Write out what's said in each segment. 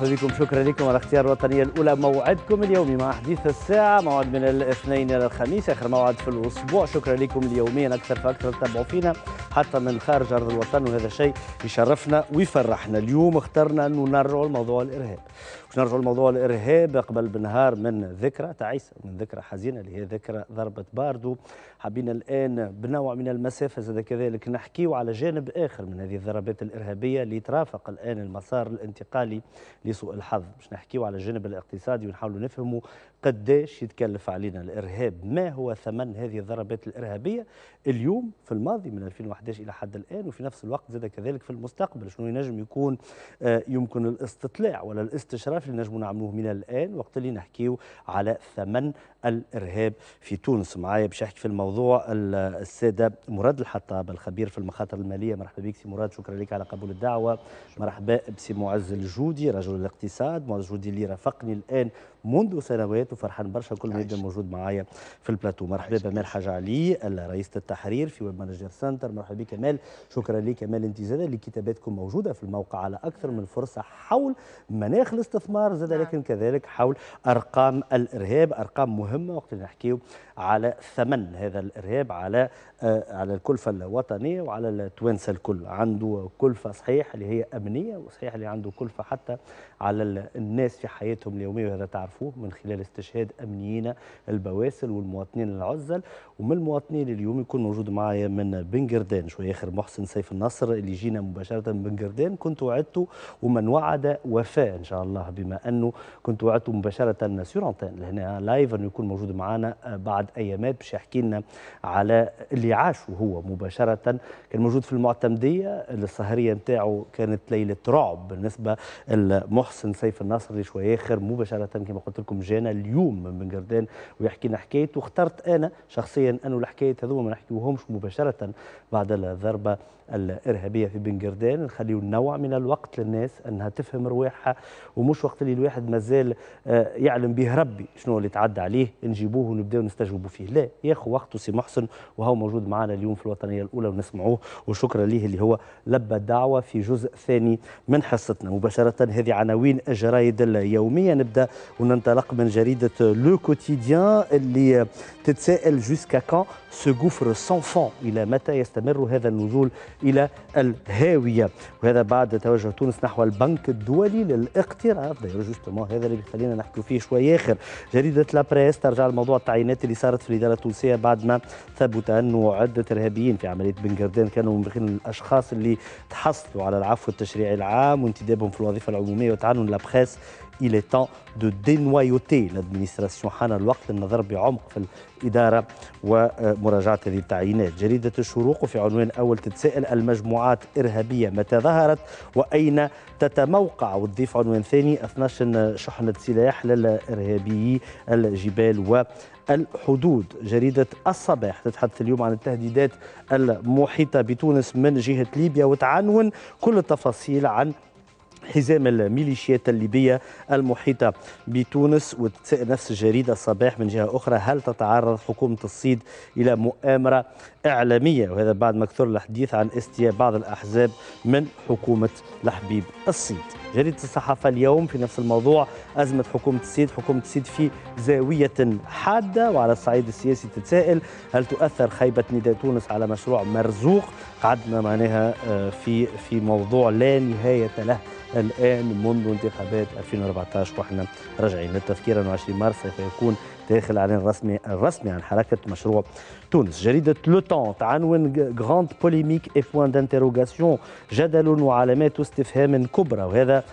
مرحبا بكم شكرا لكم على اختيار الوطنية الأولى موعدكم اليومي مع حديث الساعة موعد من الاثنين إلى الخميس آخر موعد في الأسبوع شكرا لكم اليوميا أكثر فأكثر تتابعوا فينا حتى من خارج أرض الوطن وهذا شيء يشرفنا ويفرحنا اليوم اخترنا أنه نرجع لموضوع الإرهاب باش نرجعوا لموضوع الإرهاب قبل بنهار من ذكرى تعيسة من ذكرى حزينة اللي هي ذكرى ضربة باردو حابين الآن بنوع من المسافة زاد كذلك نحكيه على جانب آخر من هذه الضربات الإرهابية اللي ترافق الآن المسار الانتقالي لسوء الحظ باش نحكيه على الجانب الاقتصادي ونحاولوا نفهموا قداش يتكلف علينا الارهاب ما هو ثمن هذه الضربات الارهابيه اليوم في الماضي من 2011 الى حد الان وفي نفس الوقت زاد كذلك في المستقبل شنو ينجم يكون آه، يمكن الاستطلاع ولا الاستشراف اللي نجموا نعملوه من الان وقت اللي نحكيو على ثمن الارهاب في تونس معايا باش يحكي في الموضوع الساده مراد الحطاب الخبير في المخاطر الماليه مرحبا بك سي مراد شكرا لك على قبول الدعوه مرحبا بسي معز الجودي رجل الاقتصاد معز الجودي اللي رافقني الان منذ سنوات وفرحان برشا كل ما يبدا موجود معايا في البلاتو مرحبا بمال حاج علي رئيس التحرير في ويب مانجر سنتر مرحبا بك كمال شكرا لك كمال انت زاده اللي كتاباتكم موجوده في الموقع على اكثر من فرصه حول مناخ الاستثمار زاده نعم. لكن كذلك حول ارقام الارهاب ارقام مهمه وقت نحكيو على ثمن هذا الارهاب على آه، على الكلفه الوطنيه وعلى التوانسه الكل عنده كلفه صحيح اللي هي امنيه وصحيح اللي عنده كلفه حتى على الناس في حياتهم اليوميه وهذا تعرفوه من خلال استشهاد امنيين البواسل والمواطنين العزل ومن المواطنين اليوم يكون موجود معايا من بن قردان شويه اخر محسن سيف النصر اللي جينا مباشره من بن قردان كنت وعدته ومن وعد وفاء ان شاء الله بما انه كنت وعدته مباشره سور لهنا لايف انه يكون موجود معنا آه، بعد ايامات باش يحكي لنا على اللي عاشه هو مباشره كان موجود في المعتمديه السهريه نتاعو كانت ليله رعب بالنسبه لمحسن سيف شويه اخر مباشره كما قلت لكم جانا اليوم من قردان ويحكي لنا حكايته واخترت انا شخصيا انه الحكايات هذوما ما نحكيوهمش مباشره بعد الضربه الارهابيه في بن قردان نخليو نوع من الوقت للناس انها تفهم رواحها ومش وقت اللي الواحد مازال آه، يعلم به ربي شنو اللي تعدى عليه نجيبوه ونبداو نستجوب نطلبوا فيه لا ياخو وقته سي محسن وهو موجود معنا اليوم في الوطنيه الاولى ونسمعوه وشكرا ليه اللي هو لبى الدعوه في جزء ثاني من حصتنا مباشره هذه عناوين الجرايد اليوميه نبدا وننطلق من جريده لو كوتيديان اللي تتساءل جوسكا كان سو غوفر سان فون الى متى يستمر هذا النزول الى الهاويه وهذا بعد توجه تونس نحو البنك الدولي للاقتراض جوستومون هذا اللي بيخلينا نحكي فيه شوي اخر جريده لابريس ترجع لموضوع التعيينات اللي صارت في الاداره التونسيه بعد ما ثبت انه عده ارهابيين في عمليه بن قردان كانوا من بين الاشخاص اللي تحصلوا على العفو التشريعي العام وانتدابهم في الوظيفه العموميه وتعنون لابخاس il est temps de dénoyauter l'administration حان الوقت للنظر بعمق في الإدارة ومراجعة هذه التعيينات جريدة الشروق في عنوان أول تتساءل المجموعات إرهابية متى ظهرت وأين تتموقع وتضيف عنوان ثاني 12 شحنة سلاح للإرهابي الجبال و الحدود جريدة الصباح تتحدث اليوم عن التهديدات المحيطة بتونس من جهة ليبيا وتعنون كل التفاصيل عن حزام الميليشيات الليبية المحيطة بتونس وتسأل نفس الجريدة صباح من جهة أخرى هل تتعرض حكومة الصيد إلى مؤامرة إعلامية وهذا بعد ما كثر الحديث عن استياء بعض الأحزاب من حكومة الحبيب الصيد جريدة الصحافة اليوم في نفس الموضوع أزمة حكومة الصيد حكومة الصيد في زاوية حادة وعلى الصعيد السياسي تتسائل هل تؤثر خيبة نداء تونس على مشروع مرزوق قعدنا معناها آه، في في موضوع لا نهايه له الان منذ انتخابات 2014 واحنا راجعين للتذكير انه 20 مارس سيكون داخل الاعلان الرسمي الرسمي عن حركه مشروع تونس جريدة لوتان تعنون غراند بوليميك اي بوان دانتيروغاسيون جدل وعلامات استفهام كبرى وهذا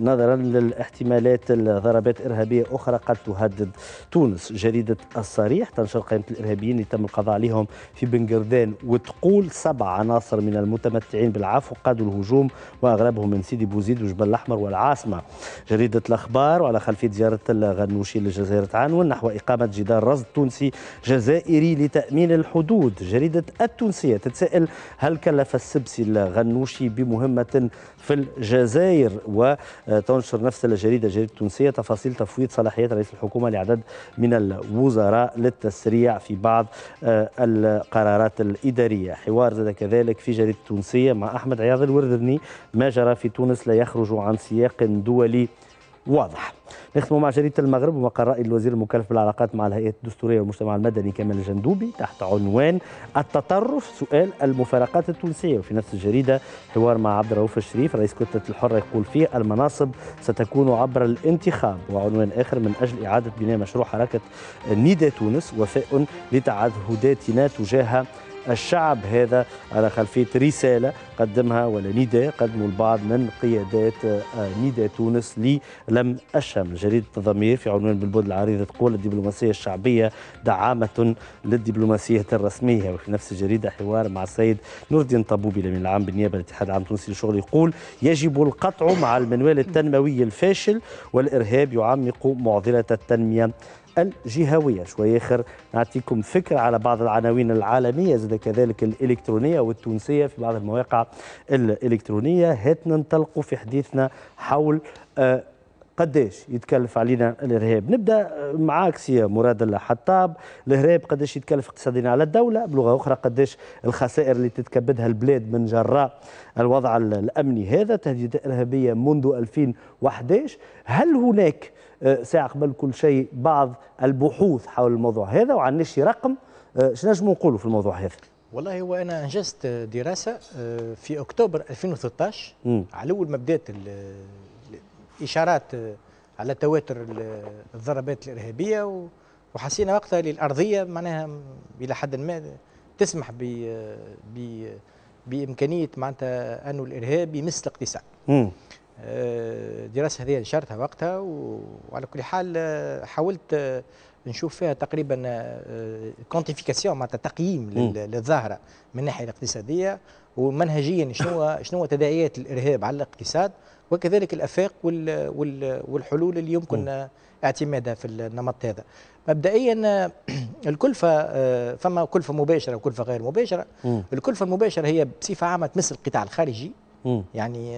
نظرا للاحتمالات الضربات إرهابية أخرى قد تهدد تونس جريدة الصريح تنشر قائمة الإرهابيين اللي تم القضاء عليهم في بنقردان وتقول سبع عناصر من المتمتعين بالعفو قادوا الهجوم وأغلبهم من سيدي بوزيد وجبل الأحمر والعاصمة جريدة الأخبار وعلى خلفية زيارة الغنوشي للجزائر تعنون نحو إقامة جدار رصد تونسي جزائري لتأ تأمين الحدود جريدة التونسية تتساءل هل كلف السبسي الغنوشي بمهمة في الجزائر وتنشر نفس الجريدة جريدة التونسية تفاصيل تفويض صلاحيات رئيس الحكومة لعدد من الوزراء للتسريع في بعض آه، القرارات الإدارية حوار زاد كذلك في جريدة التونسية مع أحمد عياض الوردني ما جرى في تونس لا يخرج عن سياق دولي واضح نختم مع جريده المغرب ومقر راي الوزير المكلف بالعلاقات مع الهيئات الدستوريه والمجتمع المدني كمال الجندوبي تحت عنوان التطرف سؤال المفارقات التونسيه وفي نفس الجريده حوار مع عبد الرؤوف الشريف رئيس كتله الحره يقول فيه المناصب ستكون عبر الانتخاب وعنوان اخر من اجل اعاده بناء مشروع حركه نيدا تونس وفاء لتعهداتنا تجاه الشعب هذا على خلفية رسالة قدمها ولا نداء قدموا البعض من قيادات آه، نداء تونس لي لم أشم جريدة الضمير في عنوان بالبود العريضة تقول الدبلوماسية الشعبية دعامة للدبلوماسية الرسمية وفي نفس الجريدة حوار مع السيد نور الدين طبوبي الأمين العام بالنيابة الاتحاد العام التونسي للشغل يقول يجب القطع مع المنوال التنموي الفاشل والإرهاب يعمق معضلة التنمية الجهوية شوي آخر نعطيكم فكرة على بعض العناوين العالمية زاد كذلك الإلكترونية والتونسية في بعض المواقع الإلكترونية هات ننطلقوا في حديثنا حول آه، قداش يتكلف علينا الارهاب نبدا معاك سي مراد الحطاب الارهاب قداش يتكلف اقتصاديا على الدوله بلغه اخرى قداش الخسائر اللي تتكبدها البلاد من جراء الوضع الامني هذا تهديدات ارهابيه منذ 2011 هل هناك ساعة قبل كل شيء بعض البحوث حول الموضوع هذا وعن شي رقم آه، شنجموا نقولوا في الموضوع هذا والله هو انا انجزت دراسه آه، في اكتوبر 2013 على اول ما بدات الاشارات آه، على تواتر الضربات الارهابيه وحسينا وقتها للارضيه معناها الى حد ما تسمح ب بامكانيه معناتها انه الارهاب يمس الاقتصاد. الدراسه هذه نشرتها وقتها وعلى كل حال آه، حاولت آه، نشوف فيها تقريبا كونتيفيكاسيون آه، معناتها تقييم للظاهره من الناحيه الاقتصاديه ومنهجيا شنو شنو تداعيات الارهاب على الاقتصاد وكذلك الافاق والحلول اللي يمكن اعتمادها في النمط هذا. مبدئيا الكلفه فما كلفه مباشره وكلفه غير مباشره. الكلفه المباشره هي بصفه عامه تمس القطاع الخارجي يعني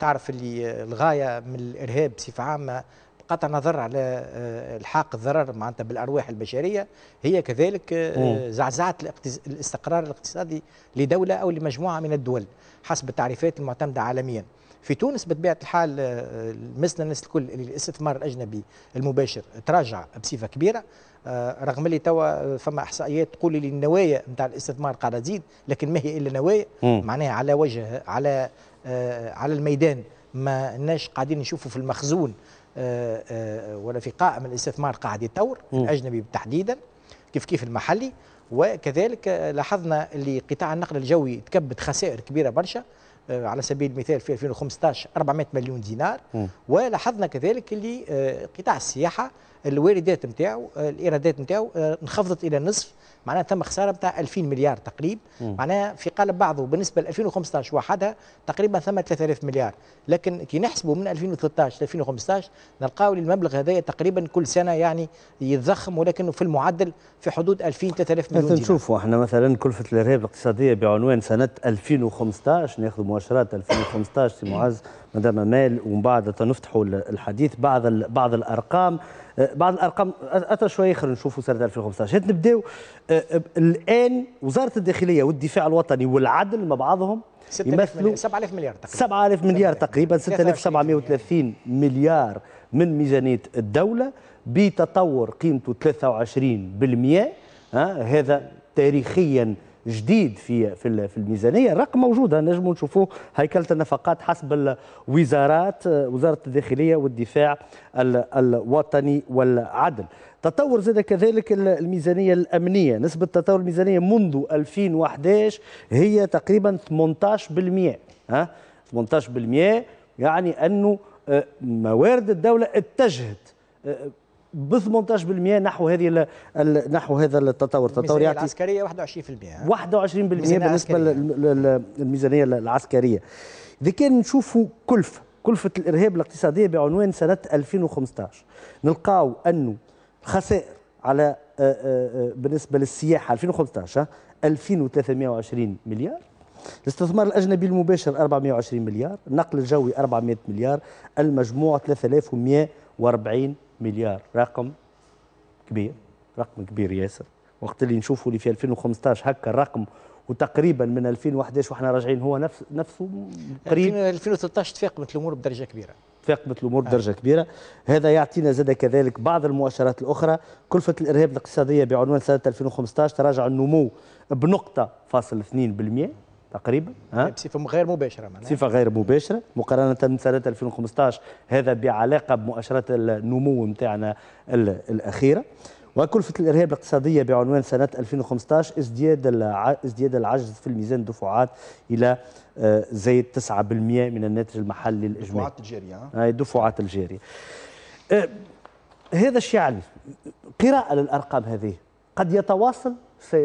تعرف اللي الغايه من الارهاب بصفه عامه قطع نظر على آه، الحاق الضرر معناتها بالارواح البشريه هي كذلك آه، زعزعه الاستقرار الاقتصادي لدوله او لمجموعه من الدول حسب التعريفات المعتمده عالميا. في تونس بطبيعه الحال آه، مسنا الناس الكل الاستثمار الاجنبي المباشر تراجع بصفه كبيره رغم اللي توا فما احصائيات تقول لي النوايا نتاع الاستثمار قاعده تزيد لكن ما هي الا نوايا معناها على وجه على آه، على الميدان ما ناش قاعدين نشوفوا في المخزون آه، آه، ولا في قائم الاستثمار قاعد يتطور الاجنبي تحديدا كيف كيف المحلي وكذلك لاحظنا اللي قطاع النقل الجوي تكبد خسائر كبيره برشا على سبيل المثال في 2015 400 مليون دينار ولاحظنا كذلك اللي قطاع السياحه الواردات نتاعو الايرادات نتاعو آه، انخفضت الى النصف معناها تم خساره نتاع 2000 مليار تقريبا معناها في قالب بعضه بالنسبه ل 2015 وحدها تقريبا ثم 3000 مليار لكن كي نحسبوا من 2013 ل 2015 نلقاو المبلغ هذايا تقريبا كل سنه يعني يتضخم ولكن في المعدل في حدود 2000 3000 مليون دينار نشوفوا احنا مثلا كلفه الارهاب الاقتصاديه بعنوان سنه 2015 ناخذ مؤشرات 2015 سي معز مدام مال ومن بعد تنفتحوا الحديث بعض بعض الارقام أه، بعض الارقام أه، اتى شويه اخر نشوفوا سنه 2015 نبداو أه، الان وزاره الداخليه والدفاع الوطني والعدل مع بعضهم يمثلوا 7000 مليار تقريبا 7000 مليار تقريبا 6730 مليار من ميزانيه الدوله بتطور قيمته 23% هذا تاريخيا جديد في في الميزانيه الرقم موجود نجموا نشوفوه هيكله النفقات حسب الوزارات وزاره الداخليه والدفاع الوطني والعدل تطور زاد كذلك الميزانيه الامنيه نسبه تطور الميزانيه منذ 2011 هي تقريبا 18% ها 18% يعني انه آه، موارد الدوله اتجهت آه، ب 18% نحو هذه نحو هذا التطور التطور يعطي العسكريه 21% 21% بالنسبه للميزانيه العسكريه اذا كان نشوفوا كلفه كلفه الارهاب الاقتصاديه بعنوان سنه 2015 نلقاو انه خسائر على آه، آه، آه، بالنسبه للسياحه 2015 2320 مليار الاستثمار الاجنبي المباشر 420 مليار النقل الجوي 400 مليار المجموع 3140 مليار رقم كبير رقم كبير ياسر وقت اللي نشوفوا اللي في 2015 هكا الرقم وتقريبا من 2011 واحنا راجعين هو نفس نفسه قريب 2013 تفاقمت الامور بدرجه كبيره تفاقمت الامور آه. بدرجه كبيره هذا يعطينا زاد كذلك بعض المؤشرات الاخرى كلفه الارهاب الاقتصاديه بعنوان سنه 2015 تراجع النمو بنقطه فاصل 2% تقريبا ها؟ يعني بصفه غير مباشره معناها بصفه غير مباشره مقارنه بسنه 2015 هذا بعلاقه بمؤشرات النمو نتاعنا الاخيره وكلفة الإرهاب الاقتصادية بعنوان سنة 2015 ازدياد ازدياد العجز في الميزان الدفعات إلى آه، زايد 9% من الناتج المحلي الإجمالي الدفعات الجارية هاي الدفعات الجارية آه، هذا الشيء يعني قراءة للأرقام هذه قد يتواصل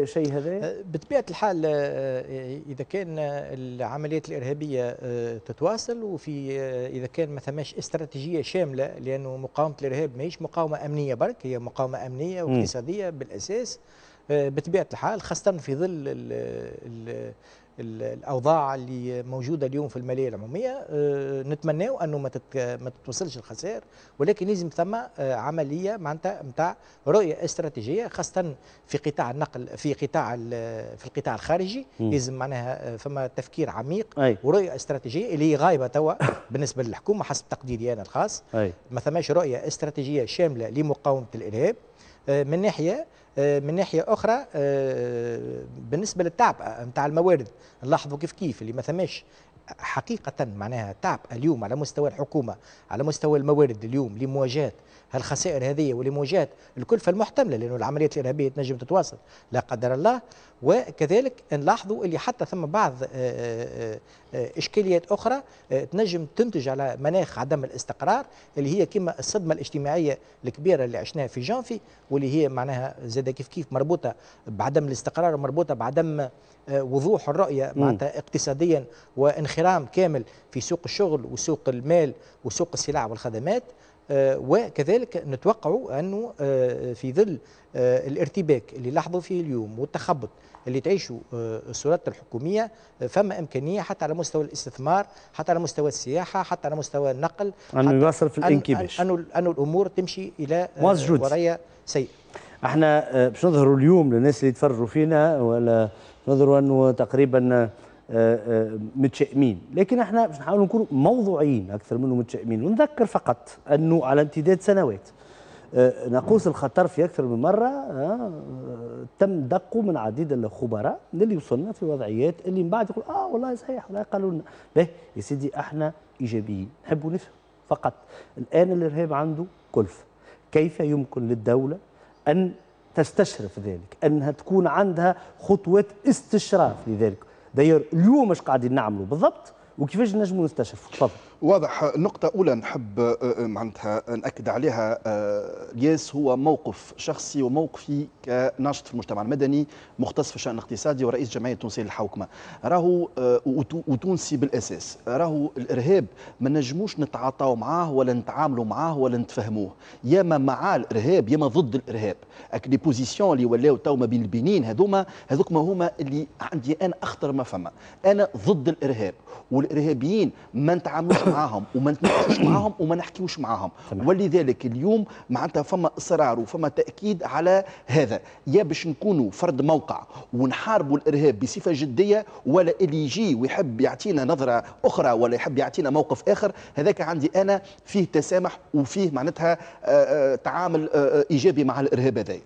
شيء هذا؟ أه، بطبيعه الحال أه، أه، اذا كان العمليات الارهابيه تتواصل وفي اذا كان ما ثماش استراتيجيه شامله لانه مقاومه الارهاب ماهيش مقاومه امنيه برك هي مقاومه امنيه واقتصاديه بالاساس بطبيعه الحال خاصه في ظل الاوضاع اللي موجوده اليوم في الماليه العموميه آه، نتمناو انه ما ما تتوصلش الخسائر ولكن لازم ثم آه، عمليه معناتها نتاع رؤيه استراتيجيه خاصه في قطاع النقل في قطاع في القطاع الخارجي لازم معناها فما آه، تفكير عميق أي. ورؤيه استراتيجيه اللي هي غايبه توا بالنسبه للحكومه حسب تقديري انا الخاص أي. ما ثماش رؤيه استراتيجيه شامله لمقاومه الارهاب آه، من ناحيه آه، من ناحيه اخرى آه، بالنسبه للتعب نتاع الموارد نلاحظوا كيف كيف اللي ما ثماش حقيقه معناها تعب اليوم على مستوى الحكومه على مستوى الموارد اليوم لمواجهه هالخسائر هذه ولمواجهه الكلفة المحتملة لأنه العمليات الإرهابية تنجم تتواصل لا قدر الله وكذلك نلاحظوا اللي حتى ثم بعض آه، آه، آه، إشكاليات أخرى تنجم تنتج على مناخ عدم الاستقرار اللي هي كما الصدمة الاجتماعية الكبيرة اللي عشناها في جانفي واللي هي معناها زاد كيف كيف مربوطة بعدم الاستقرار ومربوطة بعدم وضوح الرؤية معناتها اقتصاديا وانخرام كامل في سوق الشغل وسوق المال وسوق السلع والخدمات آه، وكذلك نتوقع أنه آه، في ظل آه، الارتباك اللي لاحظوا فيه اليوم والتخبط اللي تعيشه السلطات الحكومية فما إمكانية حتى على مستوى الاستثمار حتى على مستوى السياحة حتى على مستوى النقل أنه يواصل في الانكباش أنه أن الأمور تمشي إلى وريا سيء احنا باش نظهروا اليوم للناس اللي يتفرجوا فينا ولا نظهروا أنه تقريبا آه، آه، متشائمين لكن احنا مش نحاول نكون موضوعيين اكثر منه متشائمين ونذكر فقط انه على امتداد سنوات آه، ناقوس الخطر في اكثر من مره تم دقه من عديد الخبراء اللي وصلنا في وضعيات اللي من بعد يقول اه والله صحيح والله قالوا لنا به يا سيدي احنا ايجابيين نحبوا نفهم فقط الان الارهاب عنده كلفه كيف يمكن للدوله ان تستشرف ذلك انها تكون عندها خطوات استشراف لذلك داير اليوم اش قاعدين نعملوا بالضبط وكيفاش نجموا نستشفوا تفضل واضح نقطة أولى نحب آه، آه، معناتها نأكد عليها آه، الياس هو موقف شخصي وموقفي كناشط في المجتمع المدني مختص في الشأن الاقتصادي ورئيس جمعية التونسية للحوكمة راهو وتونسي بالأساس راهو الإرهاب ما نجموش نتعاطاو معاه ولا نتعاملوا معاه ولا نتفهموه ياما مع الإرهاب ياما ضد الإرهاب لي بوزيسيون اللي ولاو تو ما بين البنين هذوما هذوك ما هما اللي عندي أنا أخطر ما فما أنا ضد الإرهاب والإرهابيين ما نتعاملوش معاهم وما نتناقشوش معاهم وما نحكيوش معاهم ولذلك اليوم معناتها فما اصرار وفما تاكيد على هذا يا باش نكونوا فرد موقع ونحاربوا الارهاب بصفه جديه ولا اللي يجي ويحب يعطينا نظره اخرى ولا يحب يعطينا موقف اخر هذاك عندي انا فيه تسامح وفيه معناتها آه، آه، تعامل آه، ايجابي مع الارهاب هذا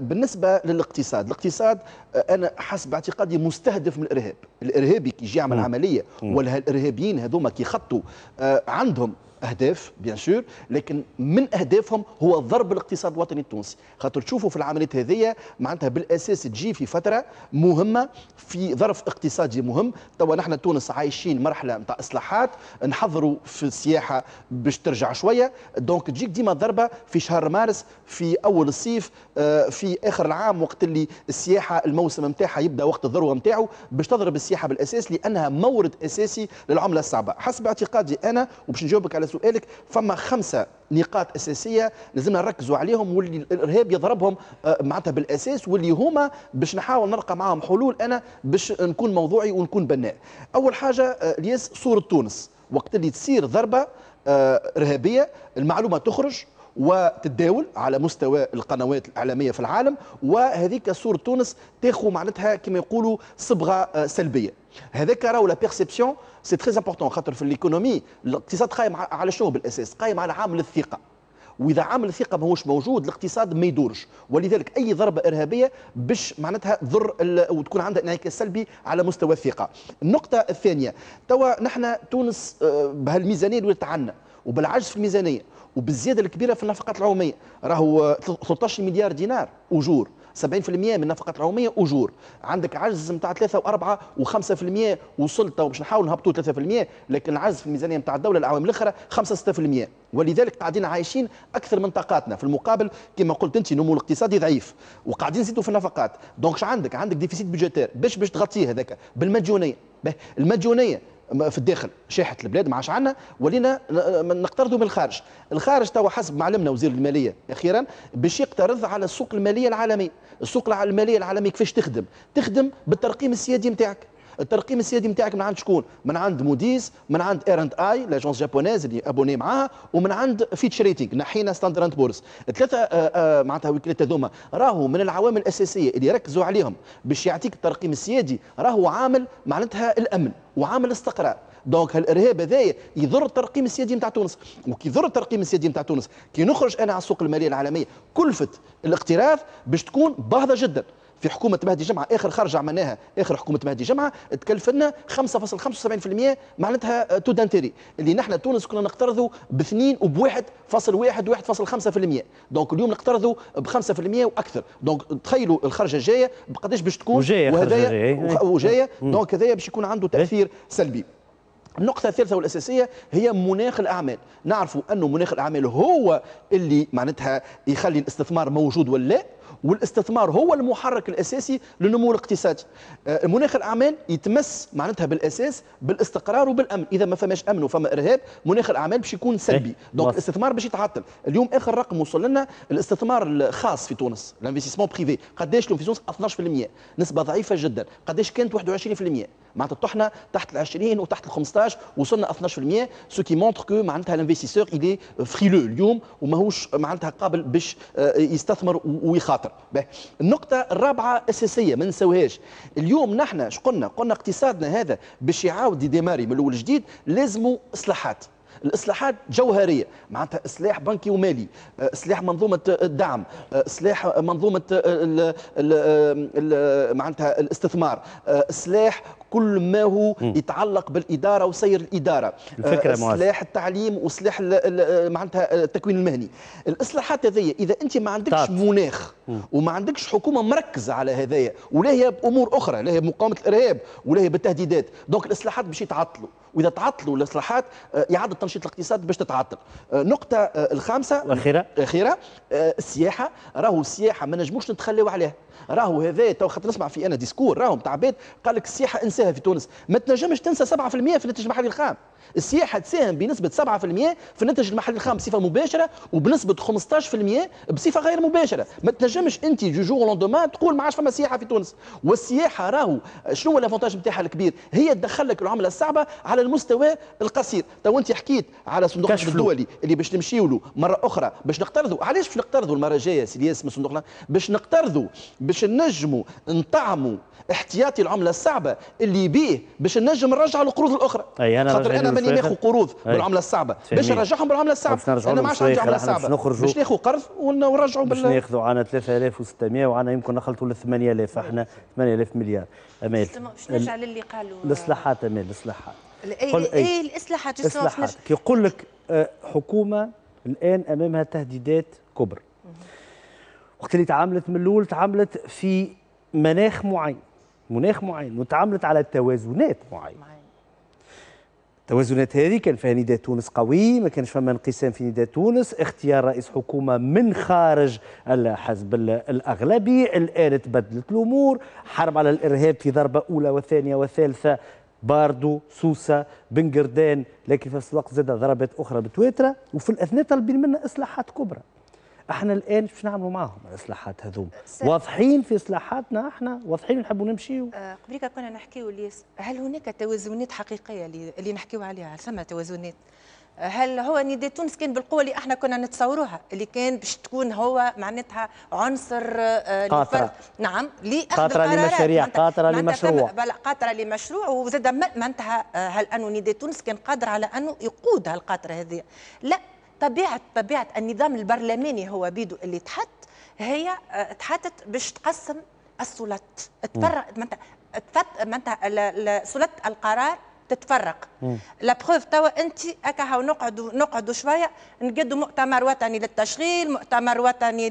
بالنسبه للاقتصاد الاقتصاد انا حسب اعتقادي مستهدف من الارهاب الارهابي كي يجي يعمل عمليه ولا الارهابيين هذوما كي خطوا آه، عندهم اهداف بيان سور لكن من اهدافهم هو ضرب الاقتصاد الوطني التونسي خاطر تشوفوا في العمليه هذه معناتها بالاساس تجي في فتره مهمه في ظرف اقتصادي مهم توا نحن تونس عايشين مرحله نتاع اصلاحات نحضروا في السياحه باش ترجع شويه دونك تجيك ديما ضربه في شهر مارس في اول الصيف آه، في اخر العام وقت اللي السياحه الموسم نتاعها يبدا وقت الذروه نتاعو باش تضرب السياحه بالاساس لانها مورد اساسي للعمله الصعبه حسب اعتقادي انا وباش نجاوبك على سؤالك فما خمسه نقاط اساسيه لازمنا نركزوا عليهم واللي الارهاب يضربهم آه، معناتها بالاساس واللي هما باش نحاول نلقى معاهم حلول انا باش نكون موضوعي ونكون بناء اول حاجه آه، الياس صوره تونس وقت اللي تصير ضربه آه، ارهابيه المعلومه تخرج وتتداول على مستوى القنوات الاعلاميه في العالم وهذيك صوره تونس تاخو معناتها كما يقولوا صبغه آه، سلبيه هذاك راهو لا بيرسيبسيون سي تري امبورطون خاطر في الايكونومي الاقتصاد قايم على شنو بالاساس قايم على عامل الثقه واذا عامل الثقه ماهوش موجود الاقتصاد ما يدورش ولذلك اي ضربه ارهابيه باش معناتها تضر وتكون عندها انعكاس سلبي على مستوى الثقه النقطه الثانيه توا نحن تونس آه، بهالميزانيه اللي ولات عنا وبالعجز في الميزانيه وبالزياده الكبيره في النفقات العموميه راهو 13 مليار دينار اجور 70% من النفقات العموميه اجور عندك عجز نتاع 3 و4 و5% وصلت باش نحاول نهبطوا 3% لكن العجز في الميزانيه نتاع الدوله الاعوام الاخرى 5 6% ولذلك قاعدين عايشين اكثر من طاقاتنا في المقابل كما قلت انت النمو الاقتصادي ضعيف وقاعدين نزيدوا في النفقات دونك عندك عندك ديفيسيت بيجيتير باش باش تغطيه هذاك بالمديونيه المديونيه في الداخل شاحت البلاد ما عادش عندنا ولينا نقترضوا من الخارج الخارج توا حسب ما علمنا وزير الماليه اخيرا باش يقترض على السوق الماليه العالمي السوق الماليه العالمي كيفاش تخدم تخدم بالترقيم السيادي نتاعك الترقيم السيادي نتاعك من عند شكون من عند موديز من عند اير اند اي لاجونس جابونيز اللي ابوني معاها ومن عند فيتش ريتنج نحينا ستاندر اند بورس ثلاثه معناتها وكالات هذوما راهو من العوامل الاساسيه اللي ركزوا عليهم باش يعطيك الترقيم السيادي راهو عامل معناتها الامن وعامل استقرار دونك الارهاب هذايا يضر الترقيم السيادي نتاع تونس وكي يضر الترقيم السيادي نتاع تونس كي نخرج انا على السوق الماليه العالميه كلفه الاقتراض باش تكون باهظه جدا في حكومه مهدي جمعه اخر خرج عملناها اخر حكومه مهدي جمعه تكلف لنا 5.75% معناتها تو دانتيري اللي نحن تونس كنا نقترضوا باثنين وبواحد فاصل واحد واحد فاصل خمسة في المية دونك اليوم نقترضوا بخمسة في المية وأكثر دونك تخيلوا الخرجة الجايه بقداش باش تكون وهدايا وجاية إيه. دونك هذايا باش يكون عنده إيه. تأثير سلبي النقطة الثالثة والأساسية هي مناخ الأعمال نعرفوا أنه مناخ الأعمال هو اللي معناتها يخلي الاستثمار موجود ولا لا والاستثمار هو المحرك الاساسي للنمو الاقتصادي آه، مناخ الاعمال يتمس معناتها بالاساس بالاستقرار وبالامن اذا ما فماش امن وفما ارهاب مناخ الاعمال باش يكون سلبي إيه، دونك الاستثمار باش يتعطل اليوم اخر رقم وصل لنا الاستثمار الخاص في تونس لانفيستيسمون بريفي قداش الانفستيسمون 12% نسبه ضعيفه جدا قداش كانت 21% معناتها طحنا تحت ال 20 وتحت ال 15 وصلنا 12% سو كي مونتر كو معناتها الانفستيسور ايلي فريلو اليوم وماهوش معناتها قابل باش آه، يستثمر ويخاطر النقطه الرابعه اساسيه ما نساوهاش اليوم نحن شقلنا قلنا اقتصادنا هذا باش يعاود يديماري من الاول جديد لازموا اصلاحات الاصلاحات جوهريه معناتها اصلاح بنكي ومالي آه، اصلاح منظومه آه، الدعم آه، اصلاح منظومه الـ الـ الـ معناتها الاستثمار اصلاح كل ما هو يتعلق بالاداره وسير الاداره الفكره اصلاح التعليم واصلاح معناتها التكوين المهني الاصلاحات هذه اذا انت ما عندكش طات. مناخ وما عندكش حكومه مركزه على هذايا ولا هي بامور اخرى لا هي بمقاومه الارهاب ولا هي بالتهديدات دونك الاصلاحات باش يتعطلوا واذا تعطلوا الاصلاحات آه، اعاده تنشيط الاقتصاد باش تتعطل النقطه آه، آه، الخامسه الاخيره الاخيره السياحه راهو السياحه ما نجموش نتخليو عليها راهو هذا تو خاطر نسمع في انا ديسكور راهو نتاع عباد قال لك السياحه انساها في تونس ما تنجمش تنسى 7% في الناتج المحلي الخام السياحه تساهم بنسبه 7% في الناتج المحلي الخام بصفه مباشره وبنسبه 15% بصفه غير مباشره ما تنجمش انت جو جور لوندوما تقول ما عادش فما سياحه في تونس والسياحه راهو شنو هو الافونتاج نتاعها الكبير هي تدخل لك العمله الصعبه على المستوى القصير تو انت حكيت على صندوق الدولي اللي باش نمشيو له مره اخرى باش نقترضوا علاش باش نقترضوا المره الجايه سي من صندوقنا باش نقترضوا باش نجموا نطعموا احتياطي العمله الصعبه اللي بيه باش نجم نرجع القروض الاخرى أي أنا خاطر انا ماني ناخذ قروض أي. بالعمله الصعبه باش نرجعهم بالعمله الصعبه انا ما عادش نرجع عملة الصعبه باش ناخذ قرض ونرجعوا بال باش ناخذوا عنا 3600 وعنا يمكن نخلطوا ل 8000 احنا 8000 مليار امال باش نرجع للي قالوا الاصلاحات امال الاصلاحات اي إيه. إيه، الاصلاحات الاصلاحات كيقول لك آه، حكومه الان امامها تهديدات كبرى وقت اللي تعاملت من الاول تعاملت في مناخ معين مناخ معين وتعاملت على توازنات معينه التوازنات هذه كان فيها نداء تونس قوي ما كانش فما انقسام في نداء تونس اختيار رئيس حكومه من خارج الحزب الاغلبي الان تبدلت الامور حرب على الارهاب في ضربه اولى وثانيه وثالثه باردو سوسة بن قردان لكن في نفس الوقت زاد ضربات اخرى بتويترا وفي الاثناء طالبين منا اصلاحات كبرى احنا الان باش نعملوا معهم الاصلاحات هذوما واضحين في اصلاحاتنا احنا واضحين نحبوا و... آه قبل كنا نحكيوا ليس هل هناك توازنات حقيقيه اللي, اللي نحكيوا عليها هل ثم توازنات آه، هل هو نداء تونس كان بالقوه اللي احنا كنا نتصوروها اللي كان باش تكون هو معناتها عنصر آه، قاطره نعم قاطره لمشاريع قاطره لمشروع بلا قاطره لمشروع وزاد معناتها آه، هل انه نداء تونس كان قادر على انه يقود هالقاطره هذه لا طبيعه طبيعه النظام البرلماني هو بيدو اللي تحت هي آه، تحتت باش تقسم السلطات تفرق معناتها سلطه القرار تتفرق لا بروف توا انت هكا هاو نقعدوا نقعدوا شويه نقدوا مؤتمر وطني للتشغيل مؤتمر وطني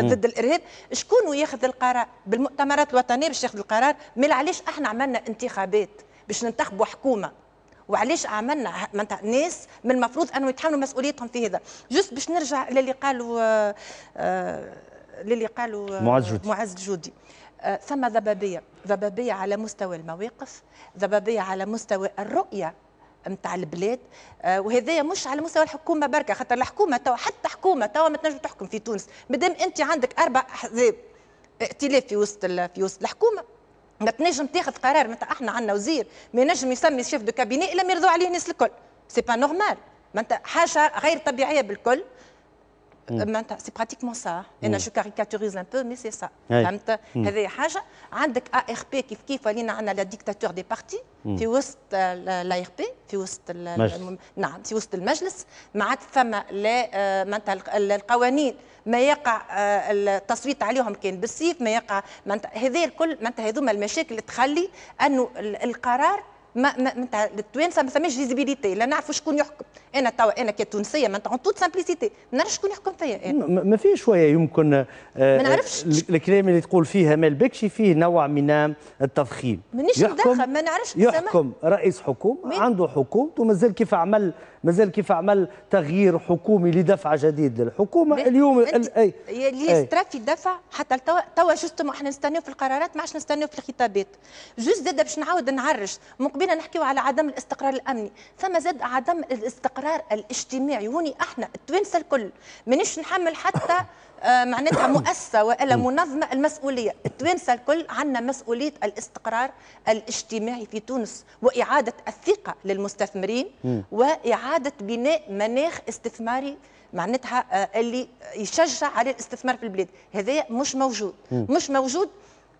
ضد الارهاب شكون ياخذ القرار بالمؤتمرات الوطنيه باش ياخذ القرار مي علاش احنا عملنا انتخابات باش ننتخبوا حكومه وعلاش عملنا معناتها ناس من المفروض انه يتحملوا مسؤوليتهم في هذا جست باش نرجع آه، آه، للي قالوا للي آه، قالوا معز جودي معز جودي ثم ذبابيه ذبابيه على مستوى المواقف ذبابيه على مستوى الرؤيه نتاع البلاد وهذايا مش على مستوى الحكومه بركه خاطر الحكومه توا حتى حكومه توا ما تنجم تحكم في تونس مادام انت عندك اربع احزاب ائتلاف في وسط في وسط الحكومه ما تنجم تاخذ قرار متى احنا عندنا وزير ما ينجم يسمي شيف دو كابيني الا ما يرضوا عليه الناس الكل سي با نورمال ما انت حاجه غير طبيعيه بالكل معناتها سي براتيكمون سا انا شو كاريكاتوريز ان بو مي سي سا فهمت هذه حاجه عندك ا ار بي كيف كيف ولينا عندنا لا ديكتاتور دي بارتي في وسط لا ار بي في وسط نعم في وسط المجلس ما عاد فما لا معناتها القوانين ما يقع التصويت عليهم كان بالسيف ما يقع معناتها هذا الكل معناتها هذوما المشاكل تخلي انه القرار ما ما التوانسه ما فماش فيزيبيليتي لا نعرفوا شكون يحكم انا توا انا كتونسيه من اون توت سامبليسيتي ما نعرفش شكون يحكم فيا انا ما فيه شويه يمكن آه، ما آه، نعرفش الكلام اللي تقول فيه امال بكشي فيه نوع من التضخيم مانيش مدخل ما نعرفش يحكم رئيس حكومه عنده حكومته مازال كيف عمل مازال كيف عمل تغيير حكومي لدفع جديد للحكومه اليوم ال... اي اللي في الدفع حتى توا توا جوستومون احنا نستناو في القرارات ما عادش نستناو في الخطابات جوست زاد باش نعاود نعرج من قبيله نحكيو على عدم الاستقرار الامني ثم زاد عدم الاستقرار الاجتماعي هوني احنا التوانسه الكل مانيش نحمل حتى آه، معناتها مؤسسه والا منظمه المسؤوليه التوانسه الكل عندنا مسؤوليه الاستقرار الاجتماعي في تونس واعاده الثقه للمستثمرين واعاده بناء مناخ استثماري معناتها آه، اللي يشجع على الاستثمار في البلاد هذا مش موجود مش موجود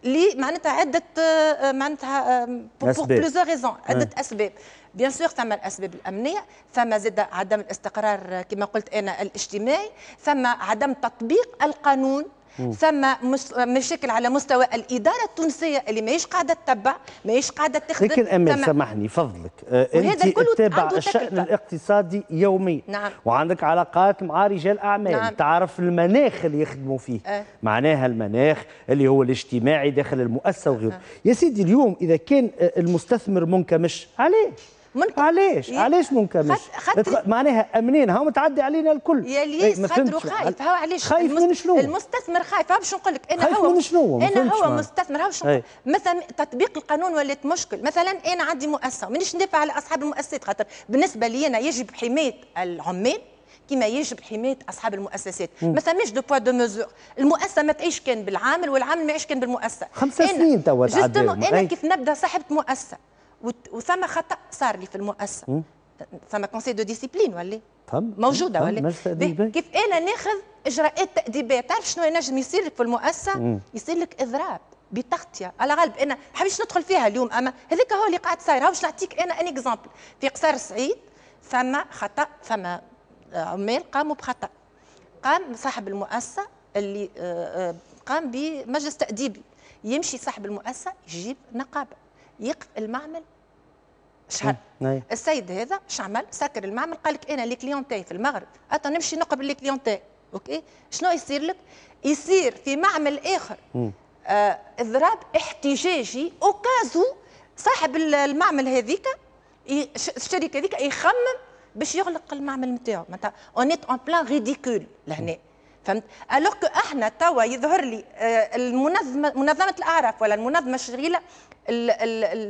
لي معناتها عده آه، معناتها بور بلوزور ريزون عده اسباب بيان سور ثم الاسباب الامنيه ثم زاد عدم الاستقرار كما قلت انا الاجتماعي ثم عدم تطبيق القانون ثم مشاكل على مستوى الاداره التونسيه اللي ماهيش قاعده تتبع ماهيش قاعده تخدم لكن امل سامحني فضلك آه، انت تتابع الشان الاقتصادي يوميا نعم. وعندك علاقات مع رجال اعمال نعم. تعرف المناخ اللي يخدموا فيه أه. معناها المناخ اللي هو الاجتماعي داخل المؤسسه وغيره أه. يا سيدي اليوم اذا كان آه، المستثمر منكمش علاش من علاش علاش منكمش خد... خد... معناها هاو متعدي علينا الكل يا ليس إيه، خاطر خايف هاو علاش خايف من شنو المستثمر خايف باش نقول لك انا خايف هو من شنو انا هو مستثمر هاو شنو إيه. مثلا تطبيق القانون ولات مشكل مثلا انا عندي مؤسسه مانيش ندافع على اصحاب المؤسسات خاطر بالنسبه لي انا يجب حمايه العمال كما يجب حمايه اصحاب المؤسسات ما ثماش دو بوا دو ميزور المؤسسه ما تعيش كان بالعامل والعامل ما يعيش كان بالمؤسسه خمسة سنين توا انا كيف نبدا صاحبه مؤسسه وثم خطا صار لي في المؤسسه ثم كونسي دو ديسيبلين ولا موجوده ولا كيف انا ناخذ اجراءات تاديبيه تعرف شنو ينجم يصير لك في المؤسسه يصير لك اضراب بتغطيه على غالب انا حبيتش ندخل فيها اليوم اما هذيك هو اللي قاعد صاير باش نعطيك انا ان اكزامبل في قصر سعيد ثم خطا ثم آه، عمال قاموا بخطا قام صاحب المؤسسه اللي آه، آه، قام بمجلس تاديبي يمشي صاحب المؤسسه يجيب نقابه يقف المعمل شحال السيد هذا اش عمل سكر المعمل قال لك انا لي كليون تاعي في المغرب حتى نمشي نقبل لي كليون تاعي اوكي شنو يصير لك يصير في معمل اخر آه اضراب احتجاجي اوكازو صاحب المعمل هذيك الشركه هذيك يخمم باش يغلق المعمل نتاعو معناتها اونيت اون بلان ريديكول لهنا فهمت الوغ احنا توا يظهر لي آه، المنظمه منظمه الاعراف ولا المنظمه الشغيله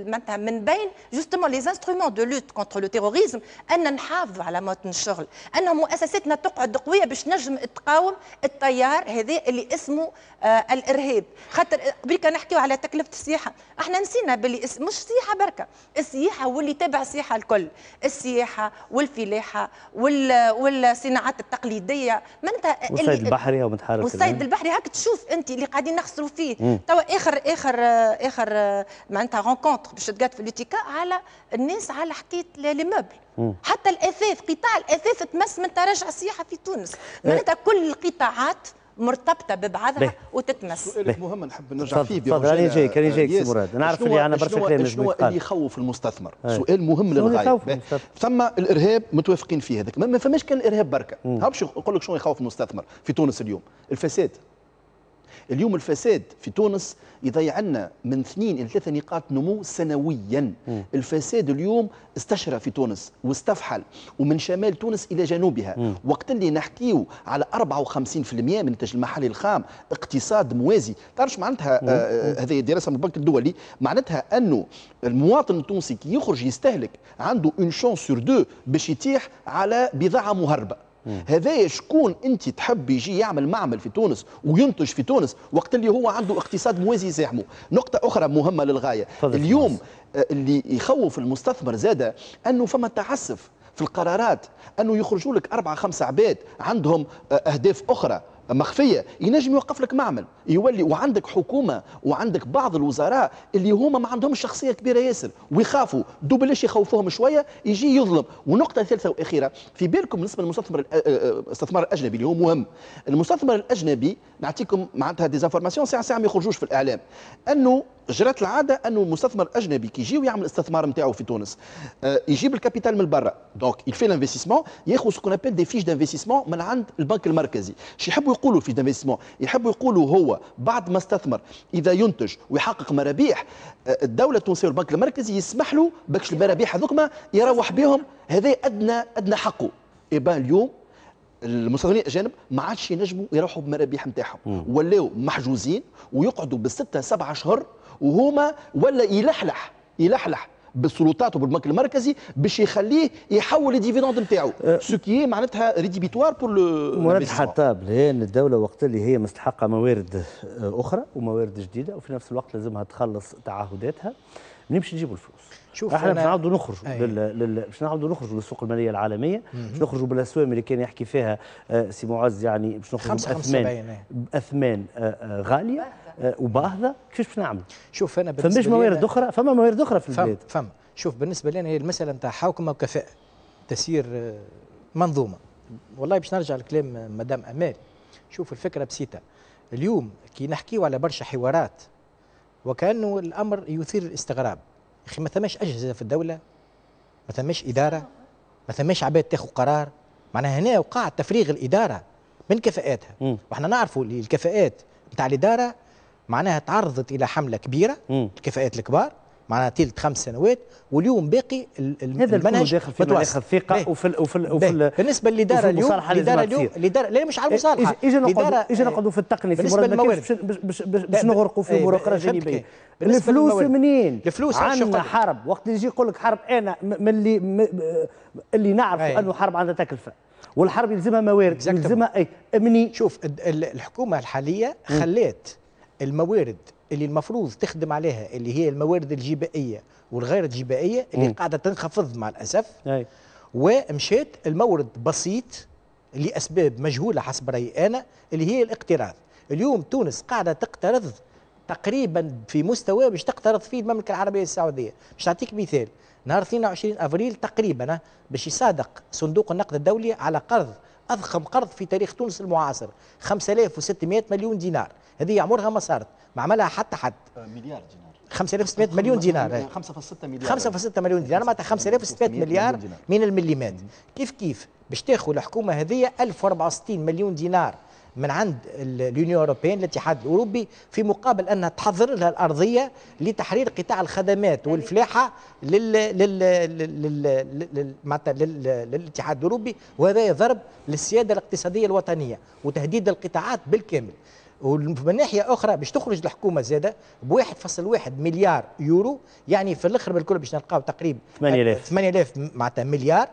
معناتها من بين جوستومون لي انسترومون دو لوت كونتر لو تيروريزم ان نحافظوا على مواطن الشغل ان مؤسساتنا تقعد قويه باش نجم تقاوم التيار هذا اللي اسمه آه الارهاب خاطر كان نحكيو على تكلفه السياحه احنا نسينا باللي مش سياحه بركه السياحه واللي تابع السياحه الكل السياحه والفلاحه وال... والصناعات التقليديه معناتها والصيد البحري متحرك والصيد البحري هاك تشوف انت اللي قاعدين نخسروا فيه توا اخر اخر اخر معناتها رونكونتر باش تقعد في لوتيكا على الناس على حكايه لي موبل حتى الاثاث قطاع الاثاث تمس من تراجع السياحه في تونس آه. معناتها كل القطاعات مرتبطه ببعضها بيه. وتتمس سؤالك مهم نحب نرجع فيه تفضل انا جايك راني جايك مراد نعرف اللي انا برشا كلام شنو اللي يخوف المستثمر هي. إيه. سؤال مهم للغايه ثم الارهاب متوافقين فيه هذاك ما فماش كان الارهاب بركه باش نقول لك شنو يخوف المستثمر في تونس اليوم الفساد اليوم الفساد في تونس يضيع لنا من اثنين الى ثلاثه نقاط نمو سنويا مم. الفساد اليوم استشرى في تونس واستفحل ومن شمال تونس الى جنوبها مم. وقت اللي نحكيو على 54% من الانتاج المحلي الخام اقتصاد موازي تعرفش معناتها آه،, آه هذه دراسه من البنك الدولي معناتها انه المواطن التونسي كي يخرج يستهلك عنده اون شونس سور دو باش يتيح على بضاعه مهربه هذايا شكون انت تحب يجي يعمل معمل في تونس وينتج في تونس وقت اللي هو عنده اقتصاد موازي يزاحمه نقطه اخرى مهمه للغايه اليوم آه، اللي يخوف المستثمر زاده انه فما تعسف في القرارات انه يخرجوا لك اربعه خمسه عباد عندهم آه، اهداف اخرى مخفيه ينجم يوقف لك معمل يولي وعندك حكومه وعندك بعض الوزراء اللي هما ما عندهمش شخصيه كبيره ياسر ويخافوا دوبلاش يخوفوهم شويه يجي يظلم ونقطه ثالثه واخيره في بالكم بالنسبه للمستثمر الاستثمار الاجنبي اللي هو مهم المستثمر الاجنبي نعطيكم معناتها ديزانفورماسيون ساعه ساعه ما يخرجوش في الاعلام انه جرت العاده انه المستثمر الاجنبي كي يجي ويعمل الاستثمار نتاعو في تونس آه، يجيب الكابيتال من برا دونك il fait l'investissement ياخذ سكون ابل دي فيش دانفستيسمون من عند البنك المركزي شي يحبوا يقولوا في d'investissement يحبوا يقولوا هو بعد ما استثمر اذا ينتج ويحقق مرابيح آه، الدوله التونسيه والبنك المركزي يسمح له باكش المرابيح هذوكما يروح بهم هذا ادنى ادنى حقه ايبا eh اليوم المستثمرين الاجانب ما عادش ينجموا يروحوا بمرابيح نتاعهم ولاو محجوزين ويقعدوا بالسته سبعه اشهر وهما ولا يلحلح يلحلح بالسلطات وبالبنك المركزي باش يخليه يحول الديفيدوند نتاعو سو أه، كي معناتها ريديبيتوار بور لو مراد حطاب لان الدوله وقت اللي هي مستحقه موارد أه، اخرى وموارد جديده وفي نفس الوقت لازمها تخلص تعهداتها نمشي نجيبوا الفلوس شوف احنا باش نعاودوا نخرجوا باش نعاودوا نخرجوا للسوق الماليه العالميه باش نخرجوا بالاسوام اللي كان يحكي فيها أه، سي معز يعني باش نخرجوا باثمان إيه. باثمان غاليه آه، وباهظه كيفاش باش نعمل شوف انا فماش موارد اخرى فما موارد اخرى في البلاد فما شوف بالنسبه لنا هي المساله نتاع حوكمه وكفاءه تسيير آه، منظومه والله باش نرجع لكلام مدام امال شوف الفكره بسيطه اليوم كي نحكيو على برشا حوارات وكانه الامر يثير الاستغراب يا اخي ما ثماش اجهزه في الدوله ما ثماش اداره ما ثماش عباد تاخذ قرار معناها هنا وقع تفريغ الاداره من كفاءاتها واحنا نعرفوا الكفاءات نتاع الاداره معناها تعرضت الى حمله كبيره الكفاءات الكبار معناها تلت خمس سنوات واليوم باقي هذا المنهج داخل في مناخ الثقه بيه. وفي وفي وفي بالنسبه للاداره اليوم الاداره اليوم الاداره لا مش على إيه، المصالحه اجى نقعدوا اجا نقعدوا في التقنيه في مراد باش باش, نغرقوا في بيروقراطيه جانبيه الفلوس منين؟ الفلوس عندنا حرب وقت اللي يجي يقول لك حرب انا من اللي اللي نعرف انه حرب عندها تكلفه والحرب يلزمها موارد يلزمها إيه؟ امني شوف الحكومه الحاليه خلات الموارد اللي المفروض تخدم عليها اللي هي الموارد الجبائيه والغير الجبائيه اللي م. قاعده تنخفض مع الاسف أي. ومشيت المورد بسيط لاسباب مجهوله حسب رايي انا اللي هي الاقتراض اليوم تونس قاعده تقترض تقريبا في مستوى باش تقترض فيه المملكه العربيه السعوديه باش نعطيك مثال نهار 22 افريل تقريبا باش يصادق صندوق النقد الدولي على قرض اضخم قرض في تاريخ تونس المعاصر 5600 مليون دينار هذه عمرها ما صارت ما عملها حتى حد آه، مليار دينار 5600 مليون دينار 5.6 مليار 5.6 مليون دينار معناتها 5600 مليار من المليمات كيف كيف باش تاخذ الحكومه هذه 1064 مليون دينار من عند اليونيو اوروبيان الاتحاد الاوروبي في مقابل انها تحضر لها الارضيه لتحرير قطاع الخدمات يعني والفلاحه لل لل لل لل للاتحاد الاوروبي وهذا ضرب للسياده الاقتصاديه الوطنيه وتهديد القطاعات بالكامل ومن ناحيه اخرى باش تخرج الحكومه زاده ب 1.1 مليار يورو يعني في الاخر بالكل باش نلقاو تقريبا 8000 8000 معناتها مليار